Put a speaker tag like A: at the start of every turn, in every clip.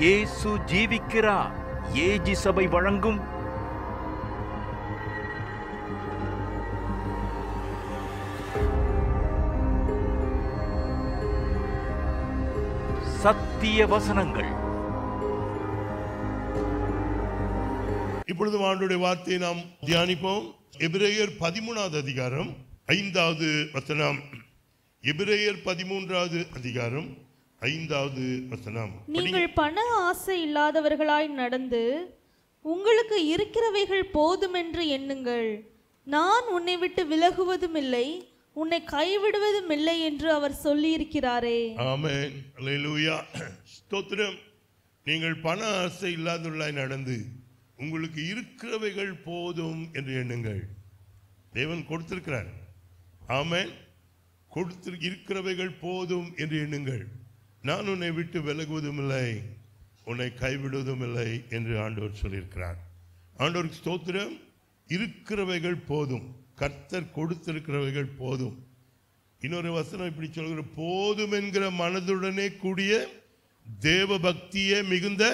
A: இயேசு ஜீவிக்கிறார் ஏஜி சபை வழங்கும் சத்திய வசனங்கள் இப்பொழுது ஆண்டுடைய வார்த்தையை நாம் தியானிப்போம் எபிரேயர் பதிமூணாவது அதிகாரம் ஐந்தாவது வசனம் எபிரேயர் பதிமூன்றாவது அதிகாரம் ஐந்தாவது வசனம்
B: நீங்கள் பண ஆசை இல்லாதவர்களாய் நடந்து உங்களுக்கு இருக்கிறவைகள் போதும் என்று எண்ணுங்கள் நான் உன்னை விட்டு விலகுவதும் இல்லை உன்னை கைவிடுவதும் இல்லை என்று அவர் சொல்லி இருக்கிறாரே
A: ஆமென் ஸ்தோத்திரம் நீங்கள் பண ஆசை இல்லாதவர்களாய் நடந்து உங்களுக்கு இருக்கிறவைகள் போதும் என்று எண்ணுங்கள் தேவன் கொடுத்திருக்கிறார் ஆமேன் கொடுத்து இருக்கிறவைகள் போதும் என்று எண்ணுங்கள் நான் உன்னை விட்டு விலகுவதும் இல்லை உன்னை கைவிடுவதும் இல்லை என்று ஆண்டவர் சொல்லியிருக்கிறார் ஆண்டவருக்கு ஸ்தோத்திரம் இருக்கிறவைகள் போதும் கர்த்தர் கொடுத்திருக்கிறவைகள் போதும் இன்னொரு வசனம் இப்படி சொல்கிற போதும் என்கிற மனதுடனே கூடிய தேவ பக்தியே மிகுந்த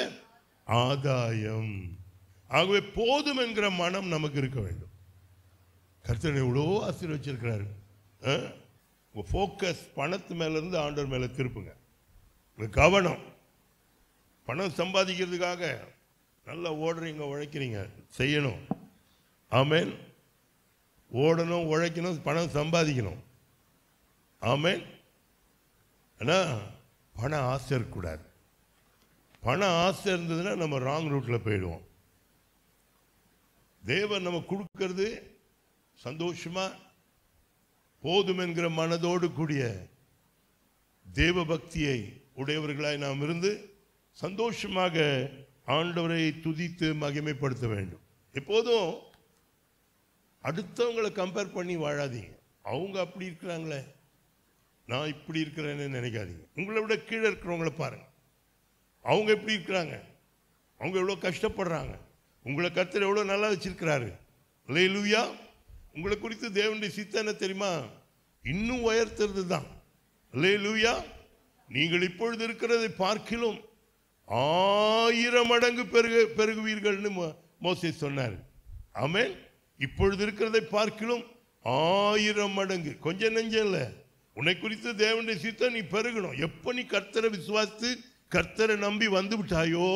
A: ஆதாயம் ஆகவே போதும் என்கிற மனம் நமக்கு இருக்க வேண்டும் கர்த்தர் எவ்வளோ ஆசீர்வச்சிருக்கிறாரு உங்கள் ஃபோக்கஸ் பணத்து மேலேருந்து ஆண்டவர் மேலே திருப்புங்க கவனம் பணம் சம்பாதிக்கிறதுக்காக நல்லா ஓடுறீங்க உழைக்கிறீங்க செய்யணும் ஆமேன் ஓடணும் உழைக்கணும் பணம் சம்பாதிக்கணும் ஆமேன் ஆனால் பண ஆசை இருக்கக்கூடாது பண ஆசை இருந்ததுன்னா நம்ம ராங் ரூட்டில் போயிடுவோம் தேவன் நம்ம கொடுக்கறது சந்தோஷமாக போதும் என்கிற மனதோடு கூடிய தேவ பக்தியை உடையவர்களாய் நாம் இருந்து சந்தோஷமாக ஆண்டவரை துதித்து மகிமைப்படுத்த வேண்டும் எப்போதும் அடுத்தவங்களை கம்பேர் பண்ணி வாழாதீங்க அவங்க அப்படி இருக்கிறாங்களே நான் இப்படி இருக்கிறேன்னு நினைக்காதீங்க உங்களை விட கீழே இருக்கிறவங்கள பாருங்கள் அவங்க எப்படி இருக்கிறாங்க அவங்க எவ்வளோ கஷ்டப்படுறாங்க உங்களை கருத்தில் எவ்வளோ நல்லா வச்சிருக்கிறாரு இல்லை லூயா உங்களை குறித்து தேவனுடைய என்ன தெரியுமா இன்னும் உயர்த்துறது தான் இல்லை லூயா நீங்கள் இப்பொழுது இருக்கிறதை பார்க்கிலும் ஆயிரம் மடங்கு பெருக பெருகுவீர்கள்னு மோசை சொன்னார் ஆமேன் இப்பொழுது இருக்கிறதை பார்க்கிலும் ஆயிரம் மடங்கு கொஞ்சம் நெஞ்சம் இல்லை உன்னை குறித்து தேவனுடைய சித்தம் நீ பெருகணும் எப்போ நீ கர்த்தரை விசுவாசித்து கர்த்தரை நம்பி வந்து விட்டாயோ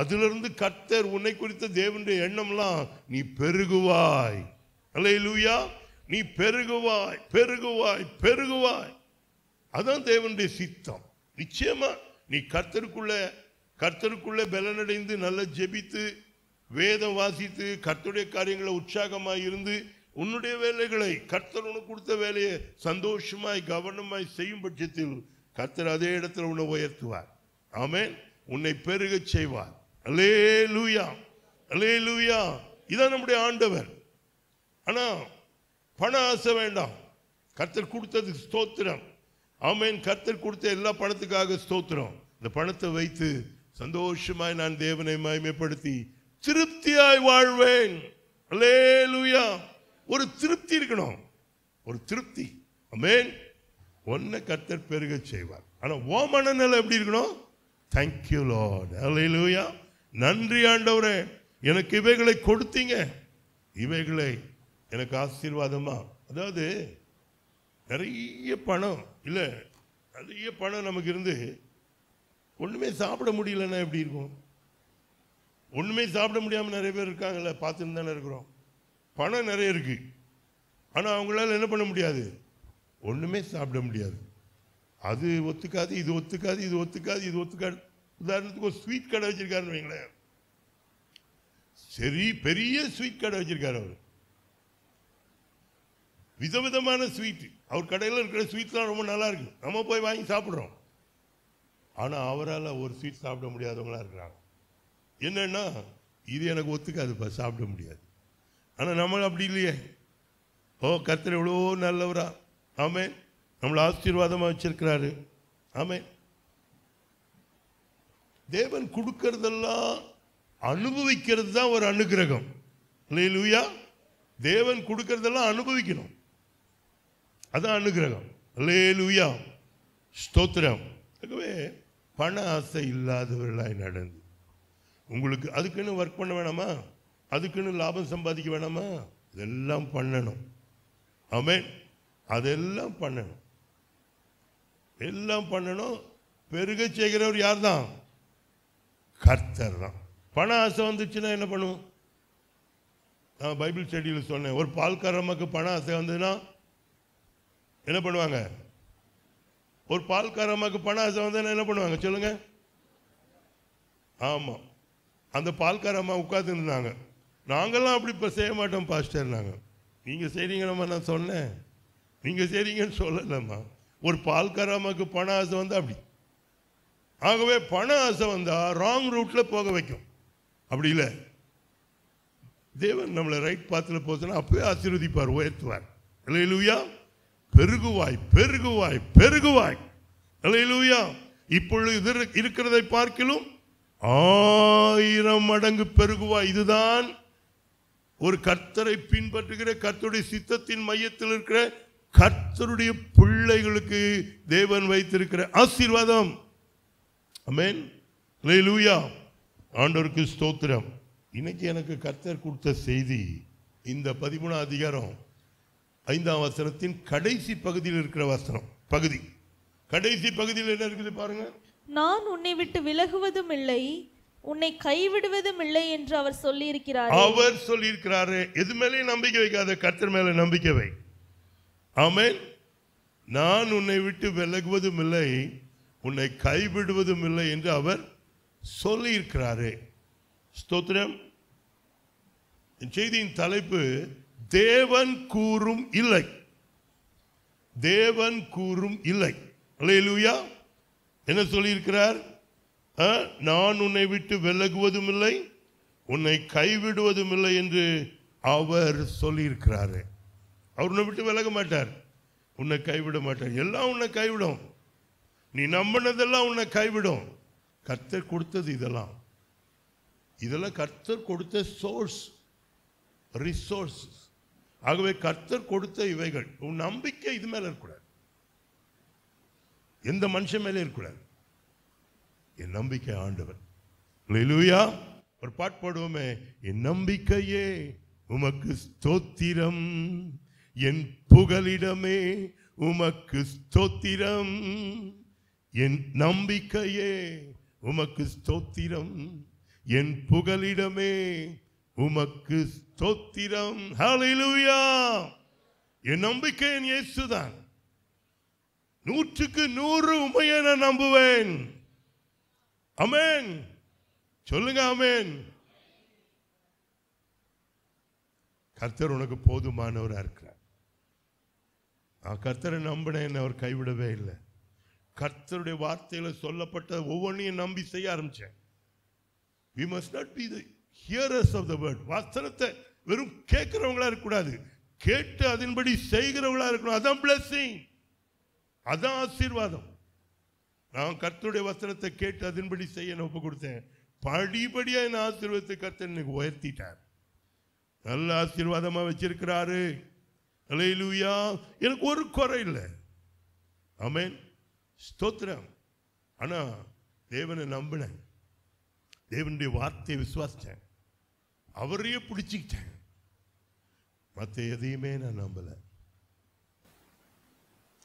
A: அதிலிருந்து கர்த்தர் உன்னை குறித்த தேவனுடைய எண்ணம்லாம் நீ பெருகுவாய் அல்ல லூயா நீ பெருகுவாய் பெருகுவாய் பெருகுவாய் அதான் தேவனுடைய சித்தம் நிச்சயமா நீ கர்த்தருக்குள்ள கர்த்தருக்குள்ள பலனடைந்து நல்லா ஜெபித்து வேதம் வாசித்து கர்த்தருடைய காரியங்களை உற்சாகமாக இருந்து உன்னுடைய வேலைகளை கர்த்தர் உனக்கு கொடுத்த வேலையை சந்தோஷமாய் கவனமாய் செய்யும் பட்சத்தில் கர்த்தர் அதே இடத்துல உன்னை உயர்த்துவார் ஆமேன் உன்னை பெருக செய்வார் அலே லூயா அலே லூயா இதான் நம்முடைய ஆண்டவர் ஆனால் பணம் ஆசை வேண்டாம் கர்த்தர் கொடுத்தது ஸ்தோத்திரம் ஆமேன் கர்த்தர் கொடுத்த எல்லா பணத்துக்காக ஸ்தோத்திரம் இந்த பணத்தை வைத்து சந்தோஷமாய் நான் தேவனை மயமைப்படுத்தி திருப்தியாய் வாழ்வேன் அலேலுயா ஒரு திருப்தி இருக்கணும் ஒரு திருப்தி அமேன் ஒன்னை கர்த்தர் பெருக செய்வார் ஆனால் ஓ மனநிலை எப்படி இருக்கணும் தேங்க்யூ லார்ட் அலேலுயா நன்றி ஆண்டவரே எனக்கு இவைகளை கொடுத்தீங்க இவைகளை எனக்கு ஆசீர்வாதமா அதாவது நிறைய பணம் இல்லை நிறைய பணம் நமக்கு இருந்து ஒன்றுமே சாப்பிட முடியலன்னா எப்படி இருக்கும் ஒன்றுமே சாப்பிட முடியாமல் நிறைய பேர் இருக்காங்களே பார்த்துன்னு தானே இருக்கிறோம் பணம் நிறைய இருக்குது ஆனால் அவங்களால என்ன பண்ண முடியாது ஒன்றுமே சாப்பிட முடியாது அது ஒத்துக்காது இது ஒத்துக்காது இது ஒத்துக்காது இது ஒத்துக்காது உதாரணத்துக்கு ஒரு ஸ்வீட் கடை வச்சுருக்காருன்னு வைங்களேன் சரி பெரிய ஸ்வீட் கடை வச்சுருக்காரு அவர் விதவிதமான ஸ்வீட்டு அவர் கடையில் இருக்கிற ஸ்வீட்ஸ்லாம் ரொம்ப நல்லா இருக்கு நம்ம போய் வாங்கி சாப்பிட்றோம் ஆனால் அவரால் ஒரு ஸ்வீட் சாப்பிட முடியாதவங்களாக இருக்கிறாங்க என்னென்னா இது எனக்கு இப்போ சாப்பிட முடியாது ஆனால் நம்மளும் அப்படி இல்லையே ஓ கர்த்தர் எவ்வளோ நல்லவரா ஆமே நம்மளை ஆசீர்வாதமாக வச்சிருக்கிறாரு ஆமே தேவன் கொடுக்கறதெல்லாம் அனுபவிக்கிறது தான் ஒரு அனுகிரகம் இல்லை லூயா தேவன் கொடுக்கறதெல்லாம் அனுபவிக்கணும் அதுதான் அனுகிரகம் அல்லே லூயா ஸ்தோத்திரம் ஆகவே பண ஆசை இல்லாதவர்களாய் நடந்து உங்களுக்கு அதுக்குன்னு ஒர்க் பண்ண வேணாமா அதுக்குன்னு லாபம் சம்பாதிக்க வேணாமா இதெல்லாம் பண்ணணும் ஆமே அதெல்லாம் பண்ணணும் எல்லாம் பண்ணணும் பெருக செய்கிறவர் யார் தான் கர்த்தர் தான் பண ஆசை வந்துச்சுன்னா என்ன பண்ணுவோம் நான் பைபிள் ஸ்டடியில் சொன்னேன் ஒரு பால்காரமக்கு பண ஆசை வந்ததுன்னா என்ன பண்ணுவாங்க ஒரு பால்கார அம்மாவுக்கு பண ஆசை வந்தால் என்ன பண்ணுவாங்க சொல்லுங்கள் ஆமாம் அந்த பால்கார அம்மா உட்காந்துருந்தாங்க நாங்கள்லாம் அப்படி இப்போ செய்ய மாட்டோம் பாஸ்டர் நாங்கள் நீங்கள் செய்கிறீங்கம்மா நான் சொன்னேன் நீங்கள் செய்கிறீங்கன்னு சொல்லலம்மா ஒரு பால்கார அம்மாவுக்கு பண ஆசை வந்தால் அப்படி ஆகவே பண ஆசை வந்தால் ராங் ரூட்டில் போக வைக்கும் அப்படி இல்லை தேவன் நம்மளை ரைட் பாத்தில் போச்சுன்னா அப்பவே ஆசீர்வதிப்பார் உயர்த்துவார் இல்லை இல்லையா பெருகுவாய் பெருகுவாய் பெருகுவாய் அலையிலூயா இப்பொழுது இருக்கிறதை பார்க்கிலும் ஆயிரம் மடங்கு பெருகுவாய் இதுதான் ஒரு கர்த்தரை பின்பற்றுகிற கர்த்தருடைய சித்தத்தின் மையத்தில் இருக்கிற கர்த்தருடைய பிள்ளைகளுக்கு தேவன் வைத்திருக்கிற ஆசீர்வாதம் லூயா ஆண்டோருக்கு ஸ்தோத்திரம் இன்னைக்கு எனக்கு கர்த்தர் கொடுத்த செய்தி இந்த பதிமூணாம் அதிகாரம் ஐந்தாம் வசனத்தின் கடைசி பகுதியில் இருக்கிற வசனம் பகுதி கடைசி பகுதியில் என்ன இருக்குது
B: பாருங்க நான் உன்னை விட்டு விலகுவதும் இல்லை உன்னை கைவிடுவதும் இல்லை என்று அவர் சொல்லி இருக்கிறார் அவர்
A: சொல்லி இருக்கிறாரு எது மேலே நம்பிக்கை வைக்காத கத்தர் மேல நம்பிக்கை வை ஆமேன் நான் உன்னை விட்டு விலகுவதும் இல்லை உன்னை கைவிடுவதும் இல்லை என்று அவர் சொல்லி இருக்கிறாரு ஸ்தோத்திரம் செய்தியின் தலைப்பு தேவன் கூறும் இல்லை தேவன் கூறும் இல்லை அலையலூயா என்ன சொல்லியிருக்கிறார் நான் உன்னை விட்டு விலகுவதும் இல்லை உன்னை கைவிடுவதும் இல்லை என்று அவர் சொல்லியிருக்கிறார் அவர் உன்னை விட்டு விலக மாட்டார் உன்னை கைவிட மாட்டார் எல்லாம் உன்னை கைவிடும் நீ நம்பினதெல்லாம் உன்னை கைவிடும் கர்த்தர் கொடுத்தது இதெல்லாம் இதெல்லாம் கர்த்தர் கொடுத்த சோர்ஸ் ரிசோர்ஸஸ் ஆகவே கர்த்தர் கொடுத்த இவைகள் உன் நம்பிக்கை இது மேலே இருக்கக்கூடாது எந்த மனுஷன் மேலே இருக்கக்கூடாது என் நம்பிக்கை ஆண்டவர் லூயா ஒரு பாட்டு பாடுவோமே என் நம்பிக்கையே உமக்கு ஸ்தோத்திரம் என் புகலிடமே உமக்கு ஸ்தோத்திரம் என் நம்பிக்கையே உமக்கு ஸ்தோத்திரம் என் புகலிடமே உமக்கு ஸ்தோத்திரம் ஹலிலுயா என் நம்பிக்கை என் இயேசுதான் நூற்றுக்கு நூறு உமையை நான் நம்புவேன் அமேன் சொல்லுங்க அமேன் கர்த்தர் உனக்கு போதுமானவராக இருக்கிறார் நான் கர்த்தரை நம்பினேன் அவர் கைவிடவே இல்லை கர்த்தருடைய வார்த்தையில் சொல்லப்பட்ட ஒவ்வொன்றையும் நம்பி செய்ய ஆரம்பித்தேன் we must not be hearers of the word வசனத்தை வெறும் கேட்குறவங்களா இருக்கக்கூடாது கேட்டு அதன்படி செய்கிறவங்களா இருக்கணும் அதான் பிளஸ்ஸிங் அதான் ஆசீர்வாதம் நான் கர்த்தருடைய வசனத்தை கேட்டு அதன்படி செய்ய ஒப்பு கொடுத்தேன் படிப்படியாக என் ஆசீர்வாதத்தை கர்த்தர் எனக்கு உயர்த்திட்டார் நல்ல ஆசீர்வாதமாக வச்சிருக்கிறாரு அலையிலூயா எனக்கு ஒரு குறை இல்லை ஆமேன் ஸ்தோத்திரம் ஆனால் தேவனை நம்பினேன் தேவனுடைய வார்த்தையை விசுவாசித்தேன் அவரையே பிடிச்சிக்கிட்டேன் மற்ற எதையுமே நான் நம்பலை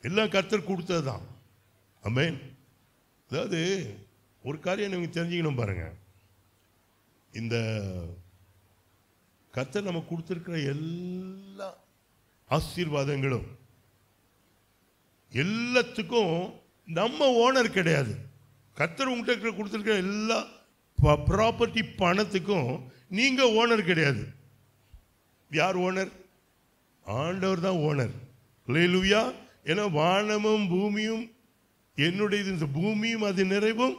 A: எல்லாம் கர்த்தர் கொடுத்தது தான் அமேன் அதாவது ஒரு காரியம் நீங்கள் தெரிஞ்சுக்கணும் பாருங்கள் இந்த கத்தர் நம்ம கொடுத்துருக்கிற எல்லா ஆசீர்வாதங்களும் எல்லாத்துக்கும் நம்ம ஓனர் கிடையாது கத்தர் உங்கள்கிட்ட கொடுத்துருக்கிற எல்லா ப்ராப்பர்ட்டி பணத்துக்கும் நீங்கள் ஓனர் கிடையாது யார் ஓனர் ஆண்டவர் தான் ஓனர் லேலுவியா ஏன்னா வானமும் பூமியும் என்னுடையது இந்த பூமியும் அது நிறைவும்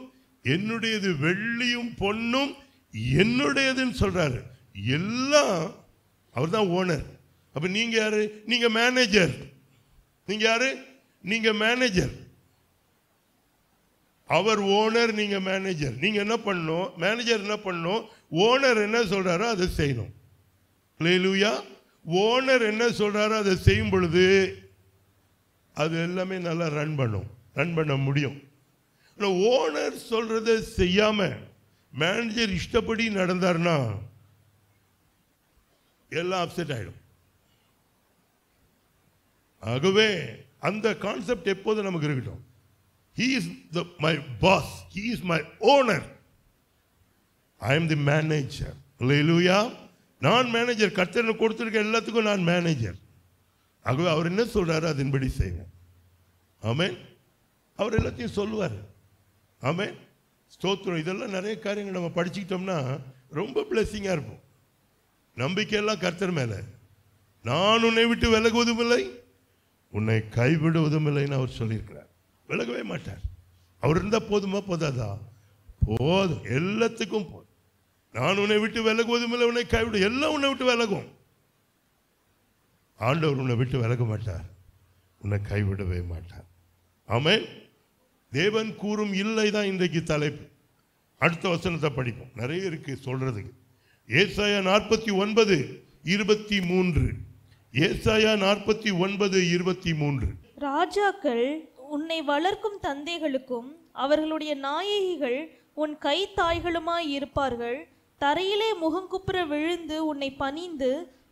A: என்னுடையது வெள்ளியும் பொண்ணும் என்னுடையதுன்னு சொல்கிறாரு எல்லாம் அவர் தான் ஓனர் அப்போ நீங்கள் யார் நீங்கள் மேனேஜர் நீங்கள் யார் நீங்கள் மேனேஜர் அவர் ஓனர் நீங்கள் மேனேஜர் நீங்கள் என்ன பண்ணணும் மேனேஜர் என்ன பண்ணணும் ஓனர் என்ன சொல்கிறாரோ அதை செய்யணும் லூயா ஓனர் என்ன சொல்கிறாரோ அதை செய்யும் பொழுது அது எல்லாமே நல்லா ரன் பண்ணும் ரன் பண்ண முடியும் இல்லை ஓனர் சொல்கிறத செய்யாமல் மேனேஜர் இஷ்டப்படி நடந்தார்னா எல்லாம் அப்செட் ஆகிடும் ஆகவே அந்த கான்செப்ட் எப்போதும் நமக்கு இருக்கட்டும் He is the, my boss. He is my owner. I am the manager இல்லையா நான் மேனேஜர் கர்த்தனை கொடுத்துருக்க எல்லாத்துக்கும் நான் மேனேஜர் ஆகவே அவர் என்ன சொல்கிறாரோ அதன்படி செய்யுங்க ஆமேன் அவர் எல்லாத்தையும் சொல்லுவார் ஆமேன் ஸ்தோத்திரம் இதெல்லாம் நிறைய காரியங்கள் நம்ம படிச்சுக்கிட்டோம்னா ரொம்ப பிளெஸ்ஸிங்காக இருப்போம் நம்பிக்கையெல்லாம் கர்த்தர் மேலே நான் உன்னை விட்டு விலகுவதும் இல்லை உன்னை கைவிடுவதும் இல்லைன்னு அவர் சொல்லியிருக்கிறார் விலகவே மாட்டார் அவர் இருந்தால் போதுமா போதாதா போதும் எல்லாத்துக்கும் போதும் நான் உன்னை விட்டு விலகுவதும் இல்லை உன்னை கைவிடும் எல்லாம் உன்னை விட்டு விலகும் ஆண்டவர் உன்னை விட்டு விலக மாட்டார் உன்னை கைவிடவே மாட்டார் ஆமே தேவன் கூறும் இல்லை தான் இன்றைக்கு தலைப்பு அடுத்த வசனத்தை படிப்போம் நிறைய இருக்கு சொல்றதுக்கு ஏசாயா நாற்பத்தி ஒன்பது இருபத்தி மூன்று ஏசாயா நாற்பத்தி ஒன்பது இருபத்தி மூன்று
B: ராஜாக்கள் உன்னை வளர்க்கும் தந்தைகளுக்கும் அவர்களுடைய நாயகிகள் உன் கை தாய்களுமாய் இருப்பார்கள் தரையிலே முகங்குப்புற விழுந்து உன்னை பணிந்து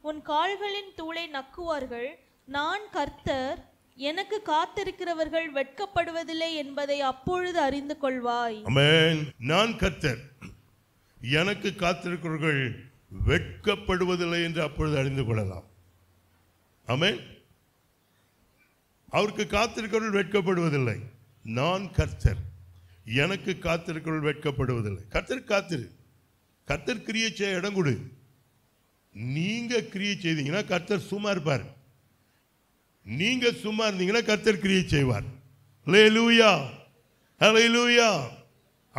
B: உன் கால்களின் தூளை நக்குவார்கள் நான் கர்த்தர் எனக்கு காத்திருக்கிறவர்கள் வெட்கப்படுவதில்லை என்பதை அப்பொழுது அறிந்து கொள்வாய்
A: நான் கர்த்தர் எனக்கு காத்திருக்கிறவர்கள் வெட்கப்படுவதில்லை என்று அப்பொழுது அறிந்து கொள்ளலாம் அமேன் அவருக்கு காத்திருக்கிறவர்கள் வெட்கப்படுவதில்லை நான் கர்த்தர் எனக்கு காத்திருக்கிறவர்கள் வெட்கப்படுவதில்லை கர்த்தர் காத்திரு கர்த்தர் கிரியை செய்ய இடம் கொடு நீங்கள் கிரியை செய்தீங்கன்னா கர்த்தர் சும்மா இருப்பார் நீங்கள் சும்மா இருந்தீங்கன்னா கர்த்தர் கிரியை செய்வார் லே லூயா ஹலே லூயா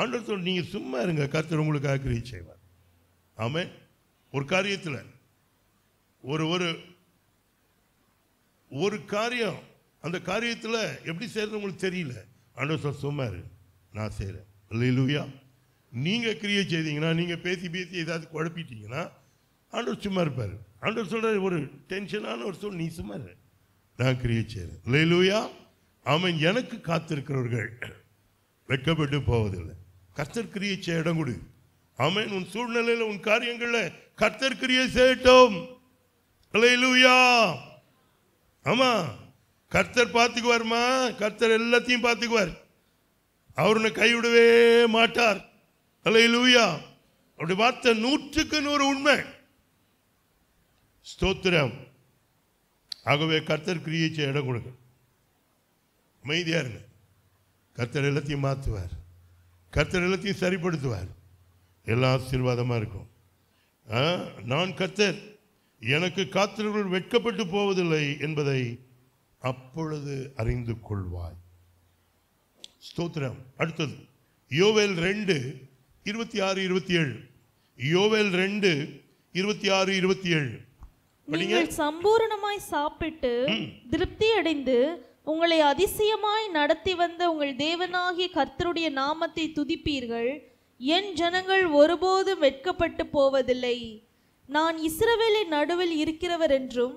A: ஆண்டவர் சொல் நீங்கள் சும்மா இருங்க கர்த்தர் உங்களுக்காக கிரியை செய்வார் ஆமே ஒரு காரியத்தில் ஒரு ஒரு ஒரு காரியம் அந்த காரியத்தில் எப்படி செய்கிறது உங்களுக்கு தெரியல ஆண்டவர் சார் சொன்னார் நான் செய்கிறேன் இல்லையா நீங்கள் கிரியை செய்தீங்கன்னா நீங்கள் பேசி பேசி ஏதாவது குழப்பிட்டீங்கன்னா ஆண்டவர் சும்மா இருப்பார் ஆண்டவர் சொல்கிற ஒரு டென்ஷனான ஒரு சொல் நீ சும்மா நான் கிரியை செய்கிறேன் இல்லையா அவன் எனக்கு காத்திருக்கிறவர்கள் வெட்கப்பட்டு போவதில்லை கர்த்தர் கிரியை செய்ய இடம் கொடு அவன் உன் சூழ்நிலையில் உன் காரியங்களில் கர்த்தர் கிரியை செய்யட்டும் இல்லையா ஆமாம் கர்த்தர் பார்த்துக்குவார்மா கர்த்தர் எல்லாத்தையும் பார்த்துக்குவார் அவர் கைவிடவே மாட்டார் அல்ல லூயா அப்படி பார்த்த நூற்றுக்கு நூறு உண்மை ஸ்தோத்திரம் ஆகவே கர்த்தர் கிரியேச்ச இடம் கொடுங்க அமைதியாக இருங்க கர்த்தர் எல்லாத்தையும் மாற்றுவார் கர்த்தர் எல்லாத்தையும் சரிப்படுத்துவார் எல்லாம் ஆசீர்வாதமாக இருக்கும் நான் கர்த்தர் எனக்கு காத்திரர்கள் வெட்கப்பட்டு போவதில்லை என்பதை அப்பொழுது அறிந்து கொள்வாய் ஸ்தோத்திரம் அடுத்தது யோவேல் ரெண்டு இருபத்தி ஆறு இருபத்தி ஏழு யோவேல் ரெண்டு இருபத்தி ஆறு இருபத்தி ஏழு
B: நீங்கள் சம்பூரணமாய் சாப்பிட்டு திருப்தி அடைந்து உங்களை அதிசயமாய் நடத்தி வந்த உங்கள் தேவனாகிய கர்த்தருடைய நாமத்தை துதிப்பீர்கள் என் ஜனங்கள் ஒருபோதும் வெட்கப்பட்டு போவதில்லை நான் இஸ்ரவேலின் நடுவில் இருக்கிறவர் என்றும்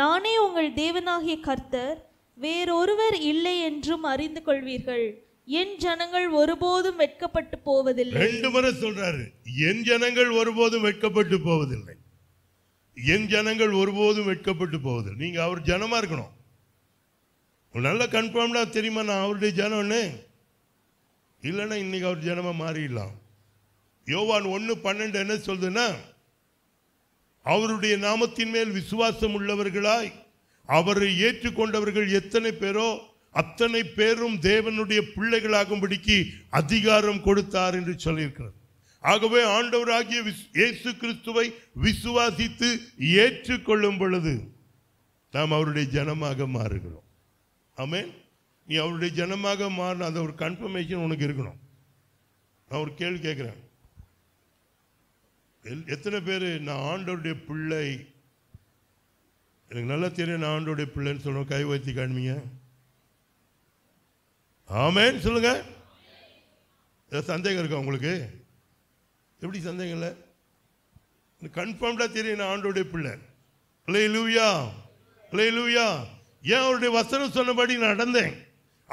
B: நானே உங்கள் தேவனாகிய கர்த்தர் வேறொருவர் இல்லை என்றும் அறிந்து கொள்வீர்கள் என் ஜனங்கள் ஒருபோதும் வெட்கப்பட்டு போவதில்லை ரெண்டு
A: முறை சொல்றாரு என் ஜனங்கள் ஒருபோதும் வெட்கப்பட்டு போவதில்லை என் ஜனங்கள் ஒருபோதும் வெட்கப்பட்டு போவதில்லை நீங்க அவர் ஜனமா இருக்கணும் நல்ல கன்ஃபார்ம்டா தெரியுமா நான் அவருடைய ஜனம்னு இல்லைன்னா இன்னைக்கு அவர் ஜனமா மாறிடலாம் யோவான் ஒன்று பன்னெண்டு என்ன சொல்றதுன்னா அவருடைய நாமத்தின் மேல் விசுவாசம் உள்ளவர்களாய் அவரை ஏற்றுக்கொண்டவர்கள் எத்தனை பேரோ அத்தனை பேரும் தேவனுடைய பிள்ளைகளாகும்படிக்கு அதிகாரம் கொடுத்தார் என்று சொல்லியிருக்கிறார் ஆகவே ஆண்டவராகிய இயேசு கிறிஸ்துவை விசுவாசித்து ஏற்றுக்கொள்ளும் பொழுது நாம் அவருடைய ஜனமாக மாறுகிறோம் ஆமேன் நீ அவருடைய ஜனமாக மாறின அந்த ஒரு கன்ஃபர்மேஷன் உனக்கு இருக்கணும் நான் ஒரு கேள்வி கேட்குறேன் எத்தனை பேர் நான் ஆண்டோடைய பிள்ளை எனக்கு நல்லா தெரியும் நான் ஆண்டோடைய பிள்ளைன்னு சொல்லுவோம் கை வைத்தி காண்பீங்க ஆமேன்னு சொல்லுங்க ஏதாவது சந்தேகம் இருக்கா உங்களுக்கு எப்படி சந்தேகம் இல்லை கன்ஃபார்ம்டாக தெரியும் நான் ஆண்டோடைய பிள்ளை பிள்ளை லூவியா பிள்ளை லூவியா ஏன் அவருடைய வசனம் சொன்னபடி நான் நடந்தேன்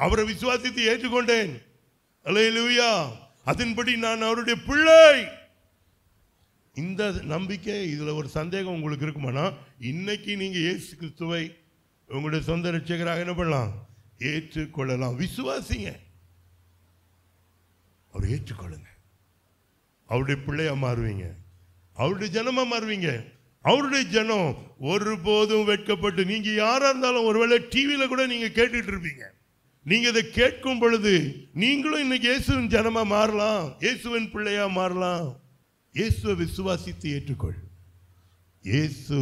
A: அவரை விசுவாசித்து ஏற்றுக்கொண்டேன் அலையலுவியா அதன்படி நான் அவருடைய பிள்ளை இந்த நம்பிக்கை இதில் ஒரு சந்தேகம் உங்களுக்கு இருக்குமானா இன்னைக்கு நீங்கள் இயேசு கிறிஸ்துவை உங்களுடைய சொந்த ரசிகராக என்ன பண்ணலாம் ஏற்றுக்கொள்ளலாம் விசுவாசிங்க அவர் ஏற்றுக்கொள்ளுங்க அவருடைய பிள்ளையா மாறுவீங்க அவருடைய ஜனமா மாறுவீங்க அவருடைய ஜனம் ஒருபோதும் வெட்கப்பட்டு நீங்க யாரா இருந்தாலும் ஒருவேளை டிவியில கூட நீங்க கேட்டுட்டு இருப்பீங்க நீங்க இதை கேட்கும் பொழுது நீங்களும் இன்னைக்கு இயேசுவின் ஜனமா மாறலாம் இயேசுவின் பிள்ளையா மாறலாம் இயேசுவை விசுவாசித்து ஏற்றுக்கொள் இயேசு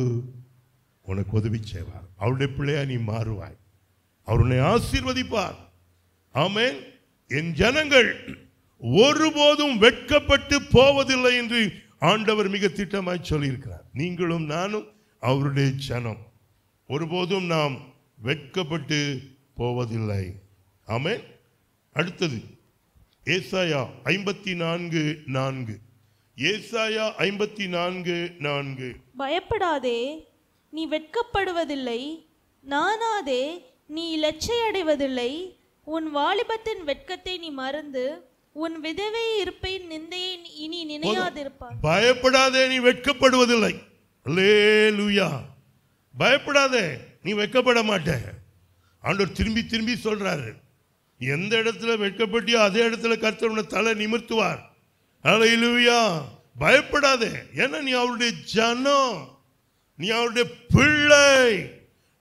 A: உனக்கு உதவி செய்வார் அவருடைய பிள்ளையா நீ மாறுவாய் அவருடைய ஆசீர்வதிப்பார் ஆமேன் என் ஜனங்கள் ஒருபோதும் வெட்கப்பட்டு போவதில்லை என்று ஆண்டவர் மிக திட்டமாய் சொல்லியிருக்கிறார் நீங்களும் நானும் அவருடைய ஜனம் ஒருபோதும் நாம் வெட்கப்பட்டு போவதில்லை ஆமேன் அடுத்தது ஏசாயா ஐம்பத்தி நான்கு நான்கு ஏசாயா ஐம்பத்தி நான்கு நான்கு
B: பயப்படாதே நீ வெட்கப்படுவதில்லை நானாதே நீ அடைவதில்லை உன் வாலிபத்தின் வெட்கத்தை நீ மறந்து உன் விதவை இருப்பை நிந்தையை இனி நினையாதிருப்பாய்
A: பயப்படாதே நீ வெட்கப்படுவதில்லை லேலுயா பயப்படாதே நீ வெட்கப்பட மாட்டே ஆண்டவர் திரும்பி திரும்பி சொல்றாரு எந்த இடத்துல வெட்கப்பட்டியோ அதே இடத்துல கர்த்தர் தலை நிமிர்த்துவார் அலையிலுயா பயப்படாதே ஏன்னா நீ அவருடைய ஜனம் நீ அவருடைய பிள்ளை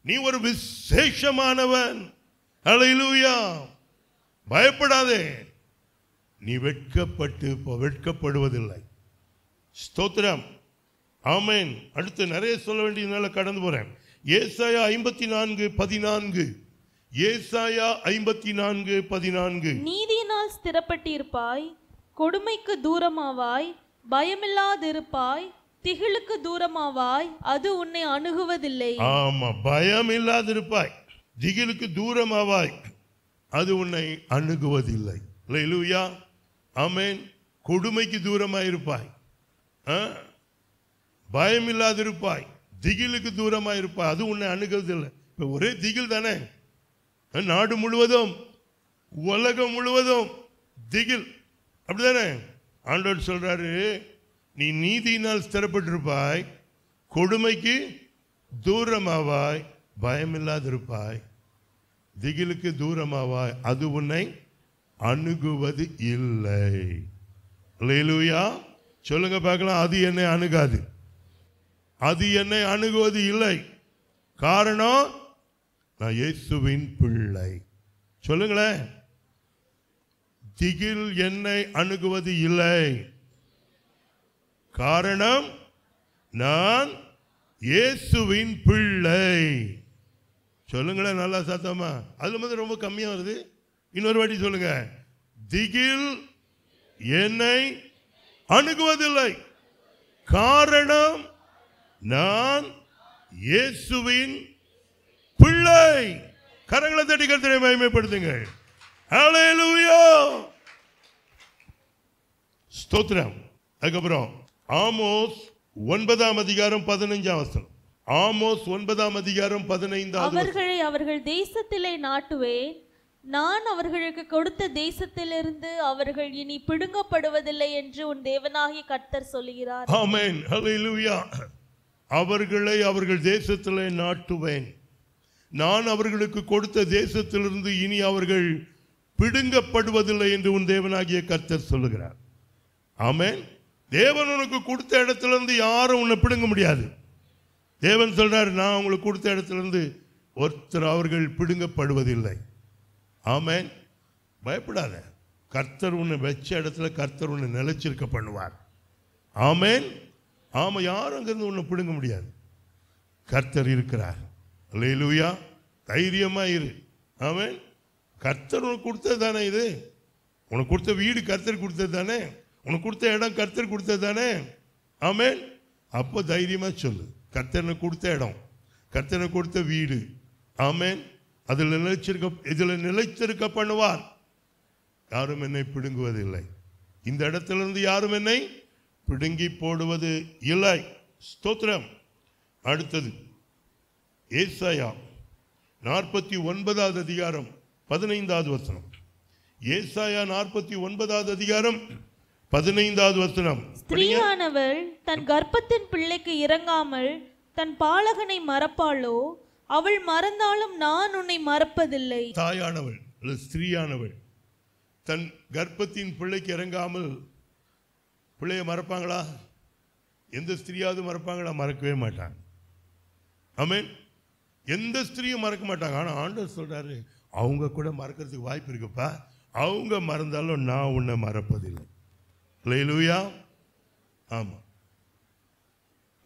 A: நீ ஒரு விசேஷமானவன் அலையிலுயா பயப்படாதே நீ வெட்கப்பட்டு வெட்கப்படுவதில்லை ஸ்தோத்திரம் ஆமேன் அடுத்து நிறைய சொல்ல வேண்டியதுனால கடந்து போகிறேன் ஏசாயா ஐம்பத்தி நான்கு பதினான்கு ஏசாயா ஐம்பத்தி நான்கு பதினான்கு
B: நீதியினால் ஸ்திரப்பட்டிருப்பாய் கொடுமைக்கு தூரமாவாய் பயமில்லாதிருப்பாய் திகிலுக்கு தூரமாவாய் அது உன்னை அணுகுவதில்லை ஆமா
A: பயம் இல்லாதிருப்பாய் திகிலுக்கு தூரமாவாய் அது உன்னை அணுகுவதில்லை லூயா ஆமேன் கொடுமைக்கு தூரமாக இருப்பாய் பயம் இல்லாதிருப்பாய் திகிலுக்கு தூரமாக இருப்பாய் அது உன்னை அணுகுவதில்லை இப்போ ஒரே திகில் தானே நாடு முழுவதும் உலகம் முழுவதும் திகில் அப்படிதானே ஆண்டவர் சொல்கிறாரு நீ நீதியினால் ஸ்திரப்பட்டிருப்பாய் கொடுமைக்கு தூரமாவாய் பயமில்லாதிருப்பாய் திகிலுக்கு தூரமாவாய் அது உன்னை அணுகுவது இல்லை லேலூயா சொல்லுங்க பார்க்கலாம் அது என்னை அணுகாது அது என்னை அணுகுவது இல்லை காரணம் நான் இயேசுவின் பிள்ளை சொல்லுங்களேன் திகில் என்னை அணுகுவது இல்லை காரணம் நான் இயேசுவின் பிள்ளை சொல்லுங்களேன் நல்லா சாத்தமா அது வந்து ரொம்ப கம்மியாக வருது இன்னொரு வாட்டி சொல்லுங்க திகில் என்னை அணுகுவதில்லை காரணம் நான் இயேசுவின் பிள்ளை கரங்களை தட்டி கருத்தரை மயமைப்படுத்துங்கள் ஹalleluya ஸ்தோத்ரம் அதுக்கப்புறம் ஆமோஸ் ஒன்பதாம் அதிகாரம் பதினைஞ்சாம் வசனம் ஆமோஸ் ஒன்பதாம் அதிகாரம் பதினைந்து அவர்களை
B: அவர்கள் தேசத்திலே நாட்டுவேன் நான் அவர்களுக்கு கொடுத்த தேசத்திலிருந்து அவர்கள் இனி பிடுங்கப்படுவதில்லை என்று உன் தேவனாகி கர்த்தர் சொல்கிறார்
A: அவர்களை அவர்கள் தேசத்திலே நாட்டுவேன் நான் அவர்களுக்கு கொடுத்த தேசத்திலிருந்து இனி அவர்கள் பிடுங்கப்படுவதில்லை என்று உன் தேவனாகிய கர்த்தர் சொல்லுகிறார் ஆமேன் தேவன் உனக்கு கொடுத்த இடத்துலேருந்து யாரும் உன்னை பிடுங்க முடியாது தேவன் சொல்கிறார் நான் உங்களுக்கு கொடுத்த இடத்துலேருந்து ஒருத்தர் அவர்கள் பிடுங்கப்படுவதில்லை ஆமேன் பயப்படாத கர்த்தர் உன்னை வச்ச இடத்துல கர்த்தர் உன்னை நிலச்சிருக்க பண்ணுவார் ஆமேன் ஆமாம் யாரும் அங்கேருந்து உன்னை பிடுங்க முடியாது கர்த்தர் இருக்கிறார் லூயா தைரியமாக இரு ஆமேன் கர்த்தர் உனக்கு கொடுத்தது தானே இது உனக்கு கொடுத்த வீடு கர்த்தர் கொடுத்தது தானே உனக்கு கொடுத்த இடம் கர்த்தர் கொடுத்தது தானே ஆமேன் அப்போ தைரியமாக சொல்லு கர்த்தனை கொடுத்த இடம் கர்த்தனை கொடுத்த வீடு ஆமேன் அதில் நிலைச்சிருக்க இதில் நிலைத்திருக்க பண்ணுவார் யாரும் என்னை பிடுங்குவது இல்லை இந்த இடத்திலிருந்து யாரும் என்னை பிடுங்கி போடுவது இல்லை ஸ்தோத்திரம் அடுத்தது ஏசாயா நாற்பத்தி ஒன்பதாவது அதிகாரம் பதினைந்தாவது வசனம் ஏசாயா நாற்பத்தி ஒன்பதாவது அதிகாரம் பதினைந்தாவது வசனம்
B: ஸ்திரீயானவள் தன் கர்ப்பத்தின் பிள்ளைக்கு இறங்காமல் தன் பாலகனை மறப்பாளோ அவள் மறந்தாலும் நான் உன்னை மறப்பதில்லை
A: தாயானவள் அல்லது ஸ்திரீயானவள் தன் கர்ப்பத்தின் பிள்ளைக்கு இறங்காமல் பிள்ளையை மறப்பாங்களா எந்த ஸ்திரீயாவது மறப்பாங்களா மறக்கவே மாட்டாங்க ஆமே எந்த ஸ்திரீயும் மறக்க மாட்டாங்க ஆனால் ஆண்டவர் சொல்கிறாரு அவங்க கூட மறக்கிறதுக்கு வாய்ப்பு இருக்குப்பா அவங்க மறந்தாலும் நான் உன்னை மறப்பதில்லை லூயா ஆமாம்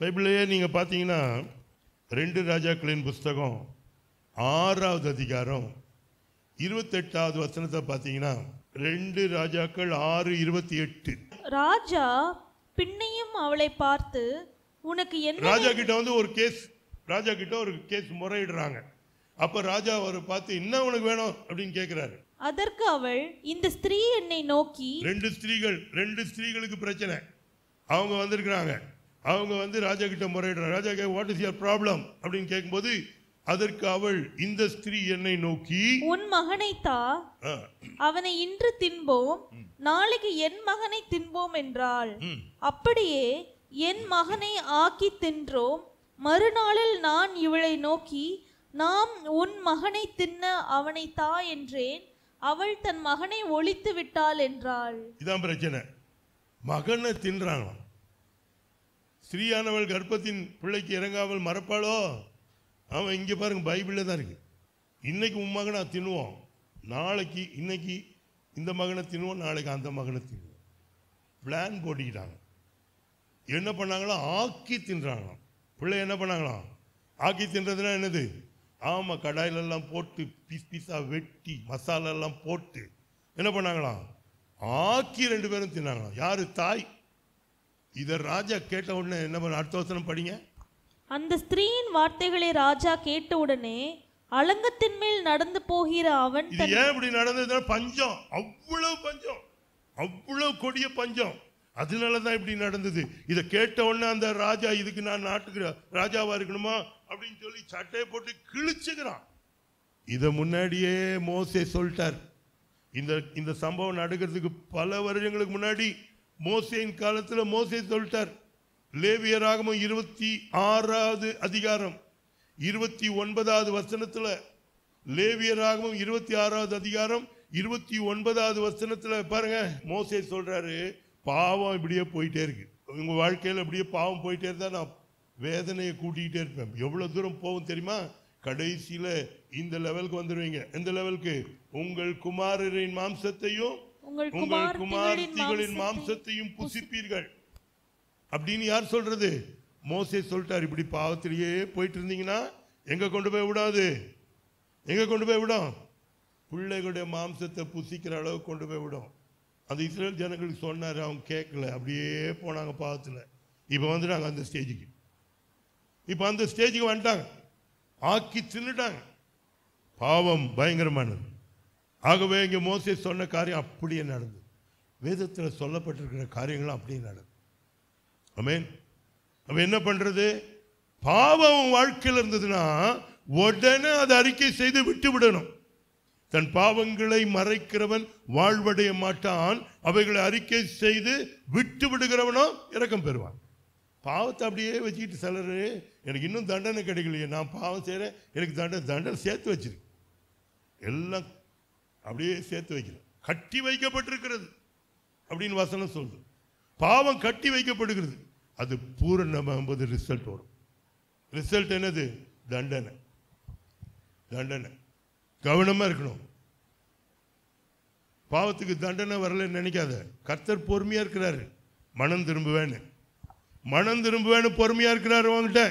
A: பைபிளையே நீங்கள் பார்த்தீங்கன்னா ரெண்டு ராஜாக்களின் புஸ்தகம் ஆறாவது அதிகாரம் இருபத்தெட்டாவது வசனத்தை பார்த்தீங்கன்னா ரெண்டு ராஜாக்கள் ஆறு இருபத்தி எட்டு
B: ராஜா பின்னையும் அவளை பார்த்து உனக்கு என் ராஜா கிட்ட
A: வந்து ஒரு கேஸ் ராஜா கிட்ட ஒரு கேஸ் முறையிடுறாங்க அப்போ ராஜா அவரை பார்த்து என்ன உனக்கு வேணும் அப்படின்னு கேட்குறாரு
B: அதற்கு அவள் இந்த ஸ்திரீ என்னை நோக்கி
A: ரெண்டு ஸ்திரீகள் ரெண்டு ஸ்திரீகளுக்கு பிரச்சனை அவங்க வந்திருக்கிறாங்க அவங்க வந்து ராஜா கிட்ட முறையிடுற ராஜா கே வாட் இஸ் யுவர் ப்ராப்ளம் அப்படின்னு கேட்கும்போது அதற்கு அவள் இந்த ஸ்திரீ என்னை நோக்கி உன்
B: மகனை தா அவனை இன்று தின்போம் நாளைக்கு என் மகனை தின்போம் என்றாள் அப்படியே என் மகனை ஆக்கி தின்றோம் மறுநாளில் நான் இவளை நோக்கி நாம் உன் மகனை தின்ன அவனை தா என்றேன் அவள் தன் மகனை ஒழித்து விட்டாள் என்றாள்
A: இதான் பிரச்சனை மகனை தின்றாங்களாம் ஸ்ரீயானவள் கர்ப்பத்தின் பிள்ளைக்கு இறங்காமல் மறப்பாளோ அவன் இங்கே பாருங்க பைபிளில் தான் இருக்கு இன்னைக்கு உன் மகனை தின்னுவோம் நாளைக்கு இன்னைக்கு இந்த மகனை தின்னுவோம் நாளைக்கு அந்த மகனை தின்னுவோம் பிளான் போட்டிக்கிட்டாங்க என்ன பண்ணாங்களாம் ஆக்கி தின்றாங்களாம் பிள்ளை என்ன பண்ணாங்களாம் ஆக்கி தின்றதுனா என்னது ஆமாம் கடாயிலெல்லாம் போட்டு பீஸ் பீஸாக வெட்டி மசாலெல்லாம் போட்டு என்ன பண்ணாங்களாம் ஆக்கி ரெண்டு பேரும் தின்னாங்களாம் யார் தாய் இதை ராஜா கேட்ட உடனே என்ன பண்ண அடுத்த வசனம் படிங்க
B: அந்த ஸ்திரீயின் வார்த்தைகளை ராஜா கேட்ட உடனே அலங்கத்தின் மேல் நடந்து போகிற அவன் ஏன் இப்படி
A: நடந்ததுன்னா பஞ்சம்
B: அவ்வளவு பஞ்சம்
A: அவ்வளவு கொடிய பஞ்சம் அதனால தான் இப்படி நடந்தது இதை கேட்ட உடனே அந்த ராஜா இதுக்கு நான் நாட்டுக்கு ராஜாவா இருக்கணுமா அப்படின்னு சொல்லி சட்டையை போட்டு கிழிச்சுக்கிறான் இதை முன்னாடியே மோசே சொல்லிட்டார் இந்த இந்த சம்பவம் நடக்கிறதுக்கு பல வருடங்களுக்கு முன்னாடி மோசேயின் காலத்தில் மோசே சொல்லிட்டார் லேவியராகமும் இருபத்தி ஆறாவது அதிகாரம் இருபத்தி ஒன்பதாவது வசனத்தில் லேவியராகமும் இருபத்தி ஆறாவது அதிகாரம் இருபத்தி ஒன்பதாவது வசனத்தில் பாருங்க மோசே சொல்றாரு பாவம் இப்படியே போயிட்டே இருக்குது உங்கள் வாழ்க்கையில் அப்படியே பாவம் போயிட்டே இருந்தால் நான் வேதனையை கூட்டிகிட்டே இருப்பேன் எவ்வளோ தூரம் போகும் தெரியுமா கடைசியில் இந்த லெவலுக்கு வந்துடுவீங்க எந்த லெவலுக்கு உங்கள் குமாரரின் மாம்சத்தையும்
B: உங்கள் குமார்த்திகளின் மாம்சத்தையும்
A: புசிப்பீர்கள் அப்படின்னு யார் சொல்றது மோசே சொல்லிட்டார் இப்படி பாவத்திலேயே போயிட்டு இருந்தீங்கன்னா எங்கே கொண்டு போய் விடாது எங்கே கொண்டு போய் விடும் பிள்ளைகளுடைய மாம்சத்தை புசிக்கிற அளவுக்கு கொண்டு போய் விடும் அந்த இஸ்ரேல் ஜனங்களுக்கு சொன்னார் அவங்க கேட்கல அப்படியே போனாங்க பார்த்துல இப்போ நாங்கள் அந்த ஸ்டேஜுக்கு இப்போ அந்த ஸ்டேஜுக்கு வந்துட்டாங்க ஆக்கி தின்னுட்டாங்க பாவம் பயங்கரமானது ஆகவே இங்கே மோசி சொன்ன காரியம் அப்படியே நடந்தது வேதத்தில் சொல்லப்பட்டிருக்கிற காரியங்களும் அப்படியே நடந்தது அமேன் அவன் என்ன பண்ணுறது பாவம் வாழ்க்கையில் இருந்ததுன்னா உடனே அதை அறிக்கை செய்து விட்டு விடணும் தன் பாவங்களை மறைக்கிறவன் வாழ்வடைய மாட்டான் அவைகளை அறிக்கை செய்து விட்டு விடுகிறவனோ இறக்கம் பெறுவான் பாவத்தை அப்படியே வச்சுக்கிட்டு சிலர் எனக்கு இன்னும் தண்டனை கிடைக்கலையே நான் பாவம் செய்கிறேன் எனக்கு தண்டனை தண்டனை சேர்த்து வச்சிருக்கு எல்லாம் அப்படியே சேர்த்து வைக்கிறேன் கட்டி வைக்கப்பட்டிருக்கிறது அப்படின்னு வசனம் சொல்றது பாவம் கட்டி வைக்கப்படுகிறது அது பூரணமாகும்போது ரிசல்ட் வரும் ரிசல்ட் என்னது தண்டனை தண்டனை கவனமாக இருக்கணும் பாவத்துக்கு தண்டனை வரலன்னு நினைக்காத கர்த்தர் பொறுமையாக இருக்கிறாரு மனம் திரும்புவேன்னு மனம் திரும்புவேன்னு பொறுமையாக இருக்கிறாரு உங்ககிட்ட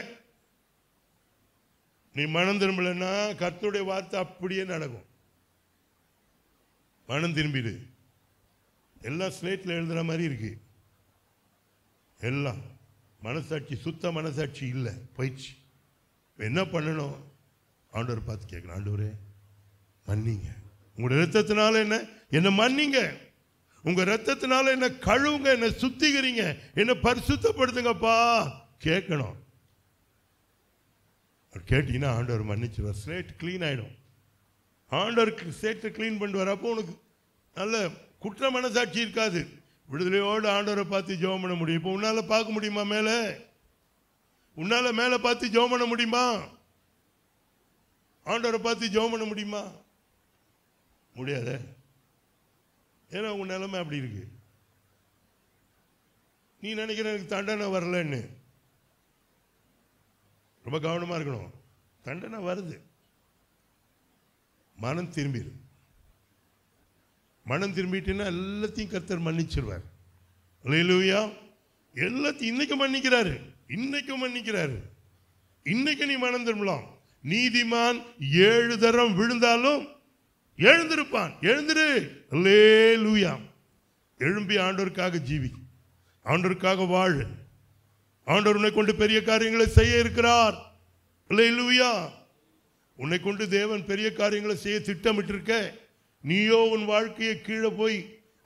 A: நீ மனம் திரும்பலைன்னா கர்த்தருடைய வார்த்தை அப்படியே நடக்கும் மனம் திரும்பிடு எல்லாம் ஸ்லேட்டில் எழுதுகிற மாதிரி இருக்கு எல்லாம் மனசாட்சி சுத்த மனசாட்சி இல்லை போயிடுச்சு என்ன பண்ணணும் ஆண்டவர் பார்த்து கேட்கணும் ஆண்டவரே மன்னிங்க உங்களோட ரத்தத்தினால என்ன என்ன மன்னிங்க உங்க ரத்தத்தினால என்ன கழுவுங்க என்ன சுத்திக்கிறீங்க என்ன பரிசுத்தப்படுத்துங்கப்பா கேட்கணும் கேட்டீங்கன்னா ஆண்டவர் மன்னிச்சுவார் ஸ்லேட் கிளீன் ஆகிடும் ஆண்டவருக்கு சேட்டை கிளீன் பண்ணிட்டு வரப்போ உனக்கு நல்ல குற்ற மனசாட்சி இருக்காது விடுதலையோடு ஆண்டவரை பார்த்து ஜோம் பண்ண முடியும் இப்போ உன்னால் பார்க்க முடியுமா மேலே உன்னால் மேலே பார்த்து ஜோம் பண்ண முடியுமா ஆண்டவரை பார்த்து ஜோம் பண்ண முடியுமா முடியாத ஏன்னா உங்கள் நிலைமை அப்படி இருக்குது நீ நினைக்கிற எனக்கு தண்டனை வரலன்னு ரொம்ப கவனமாக இருக்கணும் தண்டனை வருது மனம் திரும்பிடு மனம் திரும்பிட்டுன்னா எல்லாத்தையும் கருத்தர் மன்னிச்சிருவார் இல்லையா எல்லாத்தையும் இன்னைக்கு மன்னிக்கிறாரு இன்னைக்கு மன்னிக்கிறாரு இன்னைக்கு நீ மனம் திரும்பலாம் நீதிமான் ஏழு தரம் விழுந்தாலும் எழுந்திருப்பான் எழுந்திரு லே லூயா எழும்பி ஆண்டோருக்காக ஜீவி ஆண்டோருக்காக வாழ் ஆண்டவர் உன்னை கொண்டு பெரிய காரியங்களை செய்ய இருக்கிறார் லே லூயா உன்னை கொண்டு தேவன் பெரிய காரியங்களை செய்ய திட்டமிட்டிருக்க நீயோ உன் வாழ்க்கையை கீழே போய்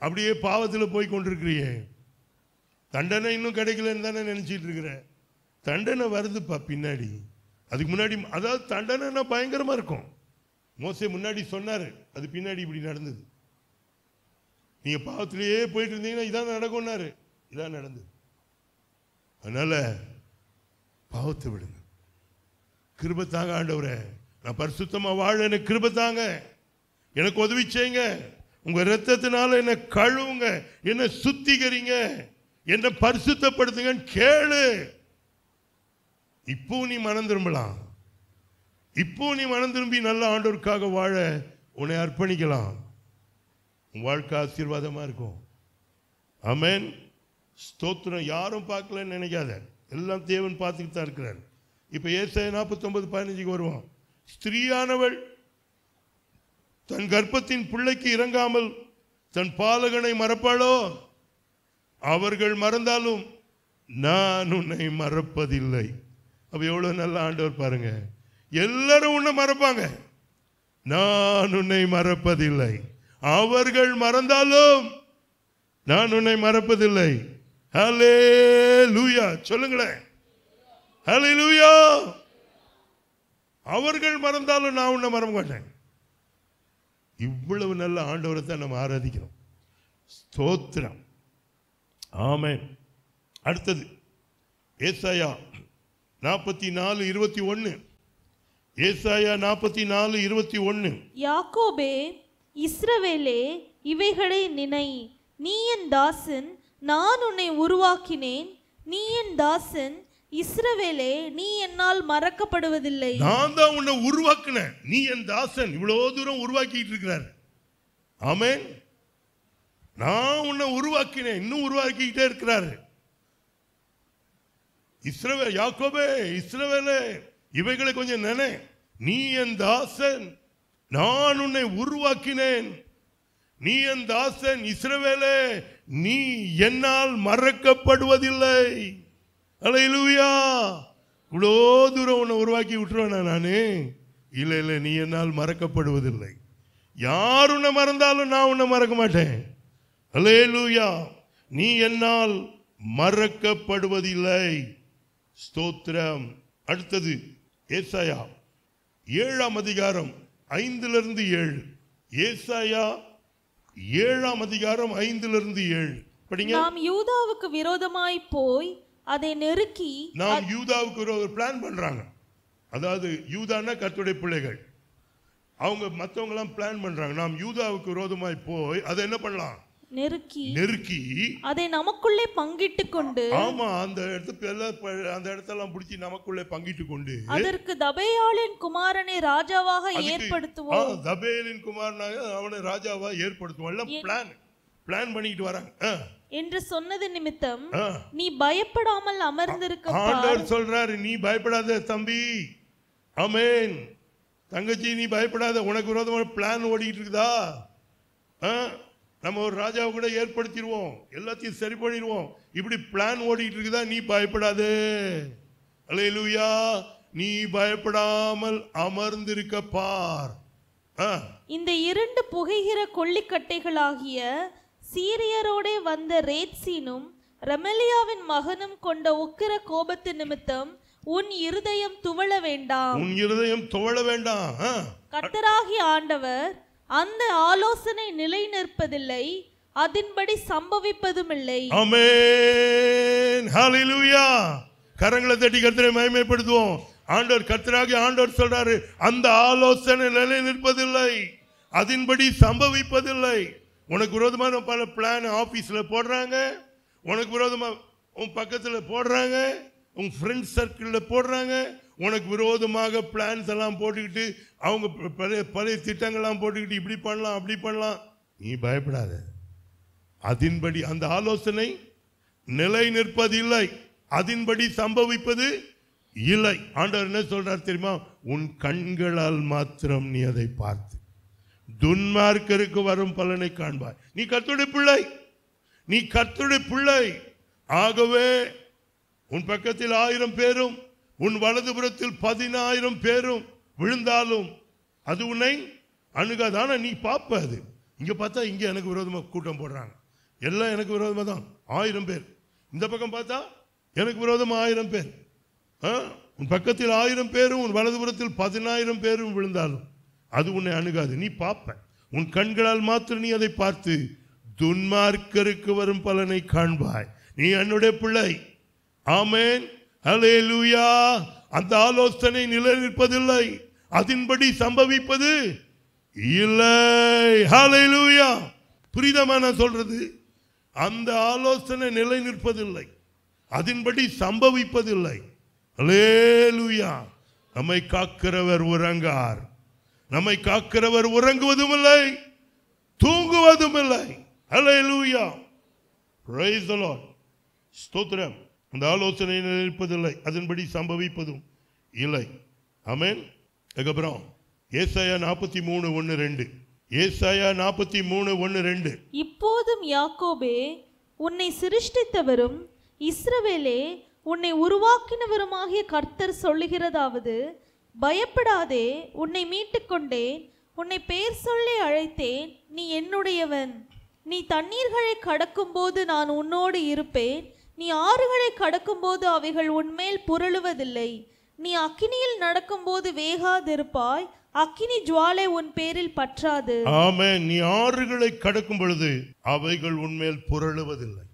A: அப்படியே பாவத்தில் போய் கொண்டிருக்கிறியே தண்டனை இன்னும் கிடைக்கலன்னு தானே நினச்சிட்டு இருக்கிற தண்டனை வருதுப்பா பின்னாடி அதுக்கு முன்னாடி அதாவது தண்டனைனா பயங்கரமாக இருக்கும் மோசை முன்னாடி சொன்னார் அது பின்னாடி இப்படி நடந்தது நீங்கள் பாவத்திலேயே போயிட்டு இருந்தீங்கன்னா இதான் நடக்கும்னாரு இதான் நடந்தது அதனால் பாவத்தை விடுங்க கிருபத்தாங்க ஆண்டவரை நான் பரிசுத்தமாக வாழ எனக்கு கிருபத்தாங்க எனக்கு உதவி செய்யுங்க உங்கள் ரத்தத்தினால என்னை கழுவுங்க என்னை சுத்திகரிங்க என்னை பரிசுத்தப்படுத்துங்கன்னு கேளு இப்போ நீ மனம் திரும்பலாம் இப்போ நீ மனம் திரும்பி நல்ல ஆண்டோருக்காக வாழ உன்னை அர்ப்பணிக்கலாம் உன் வாழ்க்கை ஆசீர்வாதமாக இருக்கும் அமேன் ஸ்தோத்திரம் யாரும் பார்க்கலன்னு நினைக்காத எல்லாம் தேவன் பார்த்துக்கிட்டு தான் இருக்கிறார் இப்போ ஏசை நாற்பத்தொம்பது பதினஞ்சுக்கு வருவான் ஸ்திரீயானவள் தன் கர்ப்பத்தின் பிள்ளைக்கு இறங்காமல் தன் பாலகனை மறப்பாளோ அவர்கள் மறந்தாலும் நான் உன்னை மறப்பதில்லை அப்போ எவ்வளோ நல்ல ஆண்டவர் பாருங்கள் எல்லாரும் உன்னை மறப்பாங்க நான் உன்னை மறப்பதில்லை அவர்கள் மறந்தாலும் நான் உன்னை மறப்பதில்லை ஹலே லூயா சொல்லுங்களேன் ஹலே லூயா அவர்கள் மறந்தாலும் நான் உன்னை மறக்க மாட்டேன் இவ்வளவு நல்ல ஆண்டவரை தான் நம்ம ஆராதிக்கிறோம் ஸ்தோத்திரம் ஆமேன் அடுத்தது ஏசாயா நாற்பத்தி நாலு இருபத்தி ஒன்று ஏசாயா நாற்பத்தி நாலு இருபத்தி ஒன்று
B: யாக்கோபே இஸ்ரவேலே இவைகளை நினை நீ என் தாசன் நான் உன்னை உருவாக்கினேன் நீ என் தாசன் இஸ்ரவேலே நீ என்னால் மறக்கப்படுவதில்லை நான் தான் உன்னை
A: உருவாக்கினேன் நீ என் தாசன் இவ்வளவு தூரம் உருவாக்கிட்டு இருக்கிறார் ஆமேன் நான் உன்னை உருவாக்கினேன் இன்னும் உருவாக்கிக்கிட்டே இருக்கிறாரு இஸ்ரவே யாக்கோபே இஸ்ரவேலே இவைகளை கொஞ்சம் நினை நீ என் தாசன் நான் உன்னை உருவாக்கினேன் நீ என் தாசன் இஸ்ரவேலே நீ என்னால் மறக்கப்படுவதில்லை அலையிலுயா இவ்வளோ தூரம் உன்னை உருவாக்கி விட்டுருவேனா நானே இல்லை இல்லை நீ என்னால் மறக்கப்படுவதில்லை யார் உன்னை மறந்தாலும் நான் உன்னை மறக்க மாட்டேன் அலே லூயா நீ என்னால் மறக்கப்படுவதில்லை ஸ்தோத்திரம் அடுத்தது ஏசாயா ஏழாம் அதிகாரம் ஐந்திலிருந்து ஏழு ஏசாயா ஏழாம் அதிகாரம் ஐந்திலிருந்து ஏழு படிங்க நாம்
B: யூதாவுக்கு விரோதமாய் போய் அதை நெருக்கி
A: நாம் யூதாவுக்கு ஒரு பிளான் பண்றாங்க அதாவது யூதான கத்துடைய பிள்ளைகள் அவங்க மற்றவங்களாம் பிளான் பண்றாங்க நாம் யூதாவுக்கு விரோதமாய் போய் அதை என்ன பண்ணலாம்
B: நெருக்கி நெருக்கி அதை நமக்குள்ளே பங்கிட்டு கொண்டு ஆமா அந்த
A: இடத்துல அந்த இடத்தெல்லாம் பிடிச்சி நமக்குள்ளே பங்கிட்டு கொண்டு அதற்கு
B: தபேயாளின் குமாரனை ராஜாவாக ஏற்படுத்துவோம்
A: தபேயாளின் குமாரனாக அவனை ராஜாவாக ஏற்படுத்துவோம் எல்லாம் பிளான் பிளான் பண்ணிட்டு வராங்க
B: என்று சொன்னது நிமித்தம் நீ பயப்படாமல் அமர்ந்திருக்க ஆண்டவர்
A: சொல்றாரு நீ பயப்படாத தம்பி ஆமேன் தங்கச்சி நீ பயப்படாத உனக்கு விரோதமான பிளான் ஓடிட்டு இருக்குதா நம்ம ஒரு ராஜாவை கூட ஏற்படுத்திடுவோம் எல்லாத்தையும் சரி பண்ணிடுவோம் இப்படி பிளான் ஓடிட்டு இருக்குதா நீ பயப்படாது அலையலூயா நீ பயப்படாமல் அமர்ந்திருக்க பார்
B: இந்த இரண்டு புகைகிற கொள்ளிக்கட்டைகளாகிய சீரியரோடே வந்த ரேட்சினும் ரமலியாவின் மகனும் கொண்ட உக்கிர கோபத்து நிமித்தம் உன் இருதயம் துவள வேண்டாம் உன்
A: இருதயம் துவள
B: வேண்டாம் கத்தராகி ஆண்டவர் அந்த ஆலோசனை நிலை நிற்பதில்லை அதன்படி சம்பவிப்பதும் இல்லை
A: கரங்களை தட்டி கத்திரை மயமைப்படுத்துவோம் ஆண்டவர் கத்திராகி ஆண்டோர் சொல்றாரு அந்த ஆலோசனை நிலை நிற்பதில்லை அதன்படி சம்பவிப்பதில்லை உனக்கு விரோதமான பல பிளான் ஆஃபீஸில் போடுறாங்க உனக்கு விரோதமாக உன் பக்கத்தில் போடுறாங்க உன் ஃப்ரெண்ட்ஸ் சர்க்கிளில் போடுறாங்க உனக்கு விரோதமாக பிளான்ஸ் எல்லாம் போட்டுக்கிட்டு அவங்க பழைய பழைய திட்டங்கள்லாம் போட்டுக்கிட்டு இப்படி பண்ணலாம் அப்படி பண்ணலாம் நீ பயப்படாத அதன்படி அந்த ஆலோசனை நிலை நிற்பது இல்லை அதன்படி சம்பவிப்பது இல்லை ஆண்டவர் என்ன சொல்றார் தெரியுமா உன் கண்களால் மாத்திரம் நீ அதை பார்த்து துன்மார்க்கருக்கு வரும் பலனை காண்பாய் நீ கத்துடைய பிள்ளை நீ கத்துடைய பிள்ளை ஆகவே உன் பக்கத்தில் ஆயிரம் பேரும் உன் வலதுபுறத்தில் பதினாயிரம் பேரும் விழுந்தாலும் அது உன்னை அணுகாதான நீ பார்ப்ப அது இங்கே பார்த்தா இங்கே எனக்கு விரோதமாக கூட்டம் போடுறாங்க எல்லாம் எனக்கு விரோதமாக தான் ஆயிரம் பேர் இந்த பக்கம் பார்த்தா எனக்கு விரோதமாக ஆயிரம் பேர் உன் பக்கத்தில் ஆயிரம் பேரும் உன் வலதுபுறத்தில் பதினாயிரம் பேரும் விழுந்தாலும் அது உன்னை அணுகாது நீ பார்ப்ப உன் கண்களால் மாத்திரம் நீ அதை பார்த்து துன்மார்க்கருக்கு வரும் பலனை காண்பாய் நீ என்னுடைய பிள்ளை ஆமேன் ஹலே லூயா அந்த ஆலோசனை நிலநிற்பதில்லை அதன்படி சம்பவிப்பது இல்லை ஹலே புரிதமாக புரிதமான சொல்றது அந்த ஆலோசனை நிலை நிற்பதில்லை அதன்படி சம்பவிப்பதில்லை லேலுயா நம்மை காக்கிறவர் உறங்கார் நம்மை காக்கிறவர் உறங்குவதும் இல்லை தூங்குவதும் இல்லை அலையலூயா ஸ்தோத்திரம் அந்த ஆலோசனை நினைப்பதில்லை அதன்படி சம்பவிப்பதும் இல்லை அமேன் அதுக்கப்புறம் ஏசாயா நாற்பத்தி மூணு ஒன்று ரெண்டு ஏசாயா நாற்பத்தி மூணு ஒன்று ரெண்டு
B: இப்போதும் யாக்கோபே உன்னை சிருஷ்டித்தவரும் இஸ்ரவேலே உன்னை உருவாக்கினவருமாகிய கர்த்தர் சொல்லுகிறதாவது பயப்படாதே உன்னை மீட்டுக்கொண்டேன் உன்னை பேர் சொல்லி அழைத்தேன் நீ என்னுடையவன் நீ தண்ணீர்களை கடக்கும்போது நான் உன்னோடு இருப்பேன் நீ ஆறுகளை கடக்கும்போது அவைகள் உன்மேல் புரளுவதில்லை நீ அக்கினியில் நடக்கும்போது வேகாதிருப்பாய் அக்கினி ஜுவாலை உன் பேரில் பற்றாது
A: ஆமே நீ ஆறுகளை கடக்கும் பொழுது அவைகள் உன்மேல் புரளுவதில்லை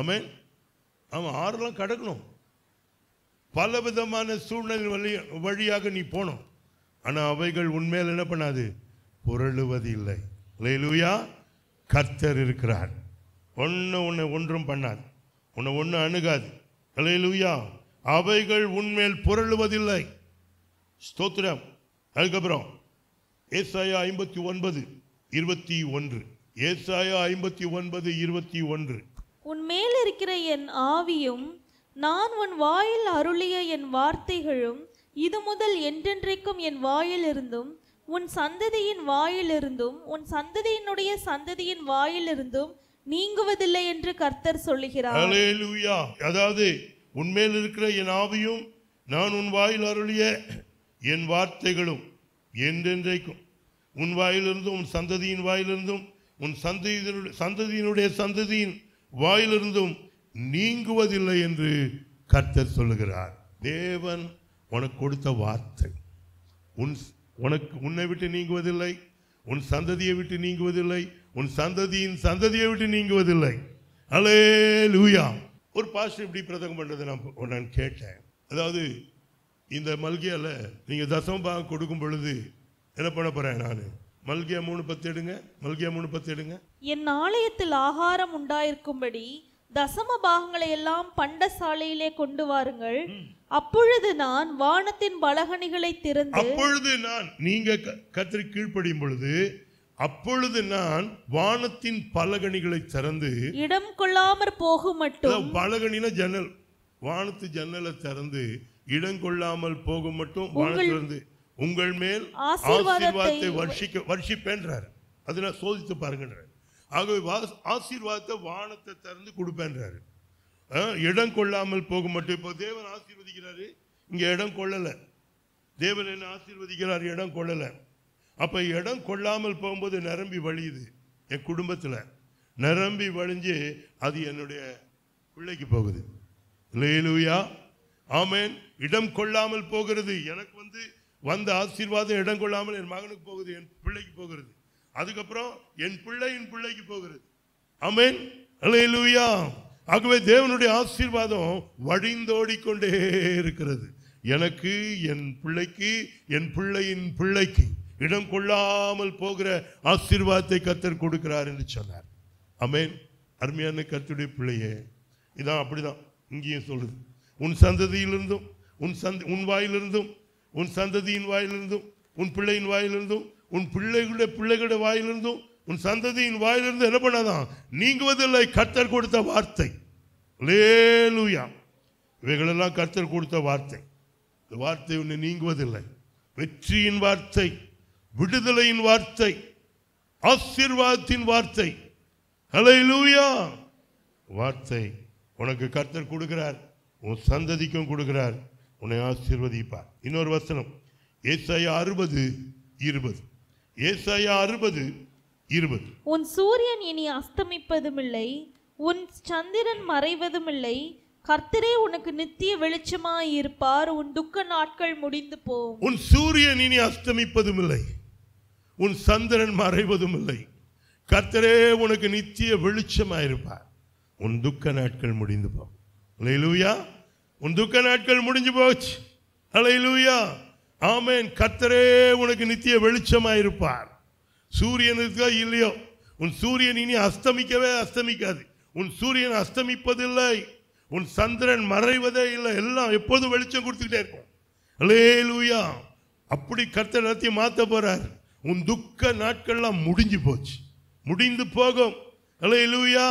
A: ஆமே ஆமா ஆறுலாம் கடக்கணும் பல விதமான சூழ்நிலை வழி வழியாக நீ போனோம் ஆனால் அவைகள் உண்மையில் என்ன பண்ணாது புரளுவது இல்லை கர்த்தர் கத்தர் இருக்கிறார் ஒன்று ஒன்று ஒன்றும் பண்ணாது உன்னை ஒன்று அணுகாது அலையிலூயா அவைகள் உன்மேல் புரளுவதில்லை ஸ்தோத்திரம் அதுக்கப்புறம் ஏசாயா ஐம்பத்தி ஒன்பது இருபத்தி ஒன்று ஏசாயா ஐம்பத்தி ஒன்பது இருபத்தி ஒன்று
B: உன் மேல் இருக்கிற என் ஆவியும் நான் உன் வாயில் அருளிய என் வார்த்தைகளும் இது முதல் என்றென்றைக்கும் என் வாயிலிருந்தும் உன் சந்ததியின் வாயிலிருந்தும் உன் சந்ததியினுடைய சந்ததியின் வாயிலிருந்தும் நீங்குவதில்லை என்று கர்த்தர் சொல்லுகிறார்
A: அதாவது உன்மேல் இருக்கிற என் ஆவியும் நான் உன் வாயில் அருளிய என் வார்த்தைகளும் என்றென்றைக்கும் உன் வாயிலிருந்தும் உன் சந்ததியின் வாயிலிருந்தும் உன் சந்ததியினுடைய சந்ததியினுடைய சந்ததியின் வாயிலிருந்தும் நீங்குவதில்லை என்று கர்த்தர் சொல்லுகிறார் தேவன் உனக்கு கொடுத்த வார்த்தை உன் உனக்கு உன்னை விட்டு நீங்குவதில்லை உன் சந்ததியை விட்டு நீங்குவதில்லை உன் சந்ததியின் சந்ததியை விட்டு நீங்குவதில்லை அலே லூயா ஒரு பாஸ்டர் இப்படி பிரதகம் பண்ணுறது நான் நான் கேட்டேன் அதாவது இந்த மல்கியாவில் நீங்கள் தசம பாகம் கொடுக்கும் பொழுது என்ன பண்ண போகிறேன் நான் மல்கியா மூணு பத்து எடுங்க மல்கியா மூணு பத்து எடுங்க
B: என் ஆலயத்தில் ஆகாரம் உண்டாயிருக்கும்படி தசம பாகங்களை எல்லாம் பண்டசாலையிலே கொண்டு வாருங்கள் அப்பொழுது நான் வானத்தின் பலகணிகளை திறந்து அப்பொழுது
A: நான் நீங்க கத்திரி கீழ்ப்படியும் பொழுது அப்பொழுது நான் வானத்தின் பலகணிகளை திறந்து
B: இடம் கொள்ளாமற் போகும் மட்டும்
A: பலகணின ஜன்னல் வானத்து ஜன்னலை திறந்து இடம் கொள்ளாமல் போகும் மட்டும் வானத்திலிருந்து உங்கள் மேல் ஆசீர்வாதத்தை வர்ஷிக்க வர்ஷிப்பேன்றார் அதில் சோதித்து பாருங்கன்றார் ஆகவே ஆசீர்வாதத்தை வானத்தை திறந்து கொடுப்பேன்றாரு இடம் கொள்ளாமல் போக மட்டும் இப்போ தேவன் ஆசீர்வதிக்கிறாரு இங்கே இடம் கொள்ளலை தேவன் என்ன ஆசீர்வதிக்கிறார் இடம் கொள்ளலை அப்போ இடம் கொள்ளாமல் போகும்போது நிரம்பி வழியுது என் குடும்பத்தில் நிரம்பி வழிஞ்சு அது என்னுடைய பிள்ளைக்கு போகுது இல்லையிலூயா ஆமேன் இடம் கொள்ளாமல் போகிறது எனக்கு வந்து வந்த ஆசீர்வாதம் இடம் கொள்ளாமல் என் மகனுக்கு போகுது என் பிள்ளைக்கு போகிறது அதுக்கப்புறம் என் பிள்ளை என் பிள்ளைக்கு போகிறது அமேன் ஆகவே தேவனுடைய ஆசீர்வாதம் வழிந்தோடிக்கொண்டே இருக்கிறது எனக்கு என் பிள்ளைக்கு என் பிள்ளையின் பிள்ளைக்கு இடம் கொள்ளாமல் போகிற ஆசீர்வாதத்தை கத்தர் கொடுக்கிறார் என்று சொன்னார் அமேன் அருமையான கத்துடைய பிள்ளையே இதான் அப்படிதான் இங்கேயும் சொல்லுது உன் சந்ததியிலிருந்தும் உன் சந்த உன் வாயிலிருந்தும் உன் சந்ததியின் வாயிலிருந்தும் உன் பிள்ளையின் வாயிலிருந்தும் உன் பிள்ளைகளுடைய பிள்ளைகளுடைய வாயிலிருந்தும் உன் சந்ததியின் வாயிலிருந்து என்ன பண்ணாதான் நீங்குவதில்லை கர்த்தர் கொடுத்த வார்த்தை லேலுயா இவைகளெல்லாம் கர்த்தர் கொடுத்த வார்த்தை இந்த வார்த்தை உன்னை நீங்குவதில்லை வெற்றியின் வார்த்தை விடுதலையின் வார்த்தை ஆசீர்வாதத்தின் வார்த்தை ஹலை லூயா வார்த்தை உனக்கு கர்த்தர் கொடுக்கிறார் உன் சந்ததிக்கும் கொடுக்கிறார் உன்னை ஆசீர்வதிப்பார் இன்னொரு வசனம் ஏசாய அறுபது இருபது ஏசாயா அறுபது இருபது
B: உன் சூரியன் இனி அஸ்தமிப்பதுமில்லை உன் சந்திரன் மறைவதுமில்லை கர்த்தரே உனக்கு நித்திய வெளிச்சமாய் இருப்பார் உன் துக்க நாட்கள் முடிந்து போ உன் சூரியன்
A: இனி அஸ்தமிப்பதுமில்லை உன் சந்திரன் மறைவதும் இல்லை கர்த்தரே உனக்கு நித்திய வெளிச்சமாயிருப்பார் உன் துக்க நாட்கள் முடிந்து போ அலையிலூயா உன் துக்க நாட்கள் முடிஞ்சு போச்சு அலையிலூயா ஆமேன் கத்தரே உனக்கு நித்திய வெளிச்சமாக இருப்பார் சூரியன் இருக்கா இல்லையோ உன் சூரியன் இனி அஸ்தமிக்கவே அஸ்தமிக்காது உன் சூரியன் அஸ்தமிப்பதில்லை உன் சந்திரன் மறைவதே இல்லை எல்லாம் எப்போதும் வெளிச்சம் கொடுத்துக்கிட்டே இருக்கும் அலே லூயா அப்படி கத்தர் எல்லாத்தையும் மாற்ற போகிறார் உன் துக்க நாட்கள்லாம் முடிஞ்சு போச்சு முடிந்து போகும் அலே லூயா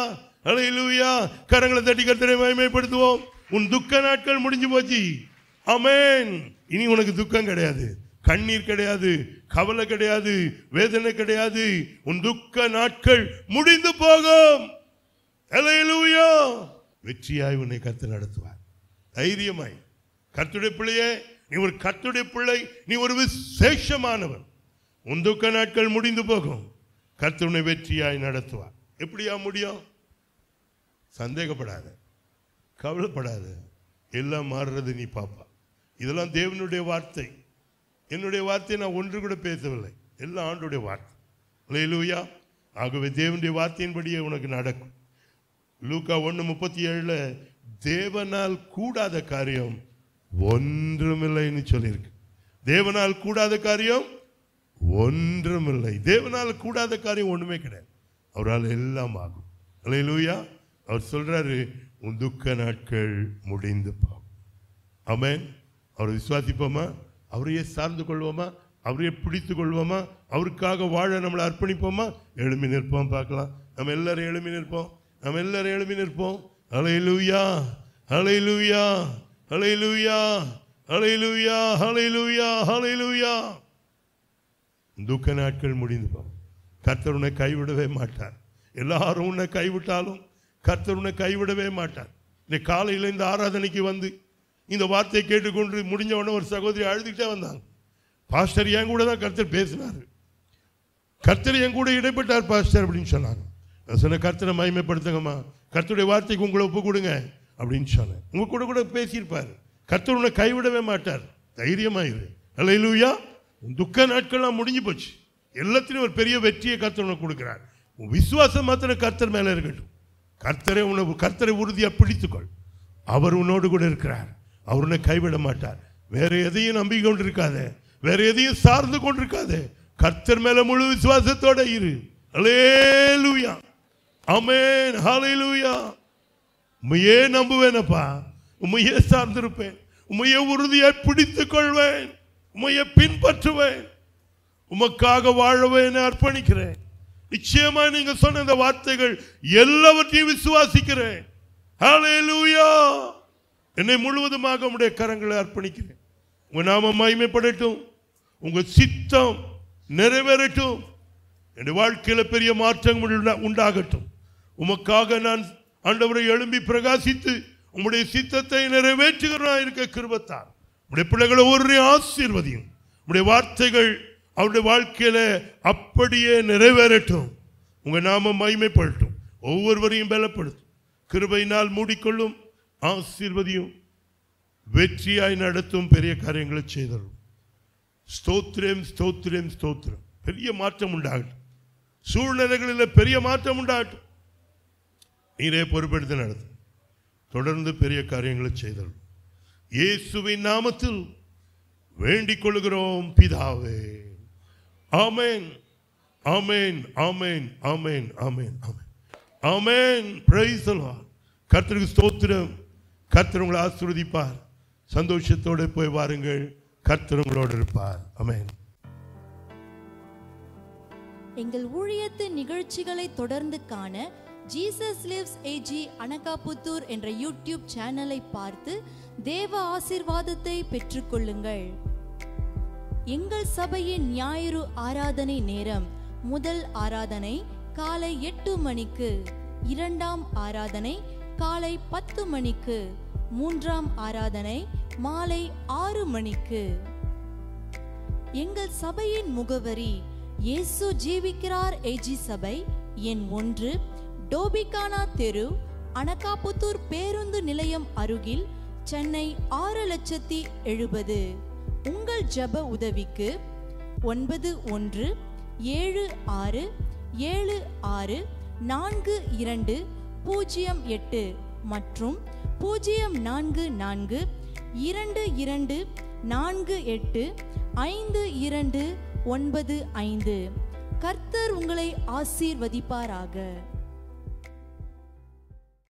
A: அலே லூயா கரங்களை தட்டி கத்தரை மயமைப்படுத்துவோம் உன் துக்க நாட்கள் முடிஞ்சு போச்சு அமேன் இனி உனக்கு துக்கம் கிடையாது கண்ணீர் கிடையாது கவலை கிடையாது வேதனை கிடையாது உன் துக்க நாட்கள் முடிந்து போகும் வெற்றியாய் உன்னை கத்து நடத்துவார் தைரியமாய் கத்துடைய பிள்ளையே நீ ஒரு கத்துடைய பிள்ளை நீ ஒரு விசேஷமானவன் உன் துக்க நாட்கள் முடிந்து போகும் கத்துனை வெற்றியாய் நடத்துவார் எப்படியா முடியும் சந்தேகப்படாத கவலைப்படாத எல்லாம் மாறுறது நீ பாப்பா இதெல்லாம் தேவனுடைய வார்த்தை என்னுடைய வார்த்தையை நான் ஒன்று கூட பேசவில்லை எல்லாம் ஆண்டுடைய வார்த்தை இல்லையிலூயா ஆகவே தேவனுடைய வார்த்தையின்படியே உனக்கு நடக்கும் லூக்கா ஒன்று முப்பத்தி ஏழில் தேவனால் கூடாத காரியம் ஒன்றுமில்லைன்னு சொல்லியிருக்கு தேவனால் கூடாத காரியம் ஒன்றுமில்லை தேவனால் கூடாத காரியம் ஒன்றுமே கிடையாது அவரால் எல்லாம் ஆகும் இல்லையிலூயா அவர் சொல்கிறாரு உன் துக்க நாட்கள் முடிந்து போகும் அமேன் அவரை விசுவாசிப்போமா அவரையே சார்ந்து கொள்வோமா அவரையே பிடித்து கொள்வோமா அவருக்காக வாழ நம்மளை அர்ப்பணிப்போமா எழுமி நிற்போம் பார்க்கலாம் நம்ம எல்லாரும் எழுமி நிற்போம் நம்ம எல்லாரும் எழுமி நிற்போம் அலை லூயா அலை லூயா அலை லூயா அலை லூயா அலை லூயா அலை லூயா துக்க நாட்கள் முடிந்து போகும் கர்த்தர் உன்னை கைவிடவே மாட்டார் எல்லாரும் உன்னை கைவிட்டாலும் கர்த்தர் உன்னை கைவிடவே மாட்டார் இன்னைக்கு காலையில் இந்த ஆராதனைக்கு வந்து இந்த வார்த்தையை கேட்டுக்கொண்டு முடிஞ்ச உடனே ஒரு சகோதரி அழுதுகிட்டே வந்தாங்க பாஸ்டர் என் கூட தான் கருத்தர் பேசினார் கர்த்தர் என் கூட இடைப்பட்டார் பாஸ்டர் அப்படின்னு சொன்னாங்க நான் சொன்ன கர்த்தரை மயமைப்படுத்துங்கம்மா கர்த்தருடைய வார்த்தைக்கு உங்களை ஒப்பு கொடுங்க அப்படின்னு சொன்னேன் உங்கள் கூட கூட பேசியிருப்பார் கர்த்தர் உன்னை கைவிடவே மாட்டார் தைரியமாயிரு அல்ல இல்லையா துக்க நாட்கள்லாம் முடிஞ்சு போச்சு எல்லாத்திலையும் ஒரு பெரிய வெற்றியை கர்த்தர் உனக்கு கொடுக்குறார் உன் விசுவாசம் மாத்திரம் கர்த்தர் மேலே இருக்கட்டும் கர்த்தரை உன்னை கர்த்தரை உறுதியாக பிடித்துக்கொள் அவர் உன்னோடு கூட இருக்கிறார் அவர் கைவிட மாட்டார் வேற எதையும் நம்பி கொண்டிருக்காத வேற எதையும் சார்ந்து கொண்டிருக்காது கர்த்தர் மேல முழு விசுவாசத்தோட இரு அலேலுயா அமேன் ஹாலேலுயா உண்மையே நம்புவேனப்பா உண்மையே சார்ந்திருப்பேன் உண்மையை உறுதியாய் பிடித்துக் கொள்வேன் உண்மையை பின்பற்றுவேன் உமக்காக வாழவே அர்ப்பணிக்கிறேன் நிச்சயமா நீங்க சொன்ன இந்த வார்த்தைகள் எல்லாவற்றையும் விசுவாசிக்கிறேன் ஹலே லூயா என்னை முழுவதுமாக உங்களுடைய கரங்களை அர்ப்பணிக்கிறேன் உங்கள் நாம மகிமைப்படட்டும் உங்கள் சித்தம் நிறைவேறட்டும் என் வாழ்க்கையில் பெரிய மாற்றங்கள் உண்டாகட்டும் உமக்காக நான் ஆண்டவரை எழும்பி பிரகாசித்து உங்களுடைய சித்தத்தை நிறைவேற்றுகிறான் இருக்க கிருபத்தான் உடைய பிள்ளைகளை ஒரு ஆசீர்வதியும் உடைய வார்த்தைகள் அவருடைய வாழ்க்கையில் அப்படியே நிறைவேறட்டும் உங்கள் நாம மகிமைப்படட்டும் ஒவ்வொருவரையும் பலப்படுத்தும் கிருபையினால் மூடிக்கொள்ளும் ஆசீர்வதியும் வெற்றியாய் நடத்தும் பெரிய காரியங்களை ചെയ്തോളും ஸ்தோத்திரம் ஸ்தோத்திரம் ஸ்தோத்திரம் பெரிய மாற்றம் உண்டாகட்டும் சூழ்நிலைகளில் பெரிய மாற்றம் உண்டாகட்டும் நீரே பொறுப்பெடுத்து நடத்தும் தொடர்ந்து பெரிய காரியங்களை செய்தல் இயேசுவின் நாமத்தில் வேண்டிக் கொள்கிறோம் பிதாவே ஆமேன் ஆமேன் ஆமேன் ஆமேன் ஆமேன் ஆமேன் ஆமேன் பிரைஸ் கர்த்தருக்கு ஸ்தோத்திரம் கர்த்தர் உங்களை ஆசிர்வதிப்பார் சந்தோஷத்தோடு போய் வாருங்கள் கர்த்தர் உங்களோடு இருப்பார் அமேன்
C: எங்கள் ஊழியத்து நிகழ்ச்சிகளை தொடர்ந்து காண ஜீசஸ் லிவ்ஸ் ஏஜி அனகாபுத்தூர் என்ற யூடியூப் சேனலை பார்த்து தேவ ஆசிர்வாதத்தை பெற்றுக்கொள்ளுங்கள் எங்கள் சபையின் ஞாயிறு ஆராதனை நேரம் முதல் ஆராதனை காலை எட்டு மணிக்கு இரண்டாம் ஆராதனை காலை பத்து மணிக்கு மூன்றாம் ஆராதனை மாலை ஆறு மணிக்கு எங்கள் சபையின் முகவரி இயேசு ஜீவிக்கிறார் ஏஜி சபை என் ஒன்று டோபிகானா தெரு அனகாபுத்தூர் பேருந்து நிலையம் அருகில் சென்னை ஆறு லட்சத்தி எழுபது உங்கள் ஜப உதவிக்கு ஒன்பது ஒன்று ஏழு ஆறு ஏழு ஆறு நான்கு இரண்டு பூஜ்ஜியம் எட்டு மற்றும் பூஜ்ஜியம் நான்கு நான்கு இரண்டு இரண்டு நான்கு எட்டு ஐந்து இரண்டு ஒன்பது ஐந்து கர்த்தர் உங்களை ஆசீர்வதிப்பாராக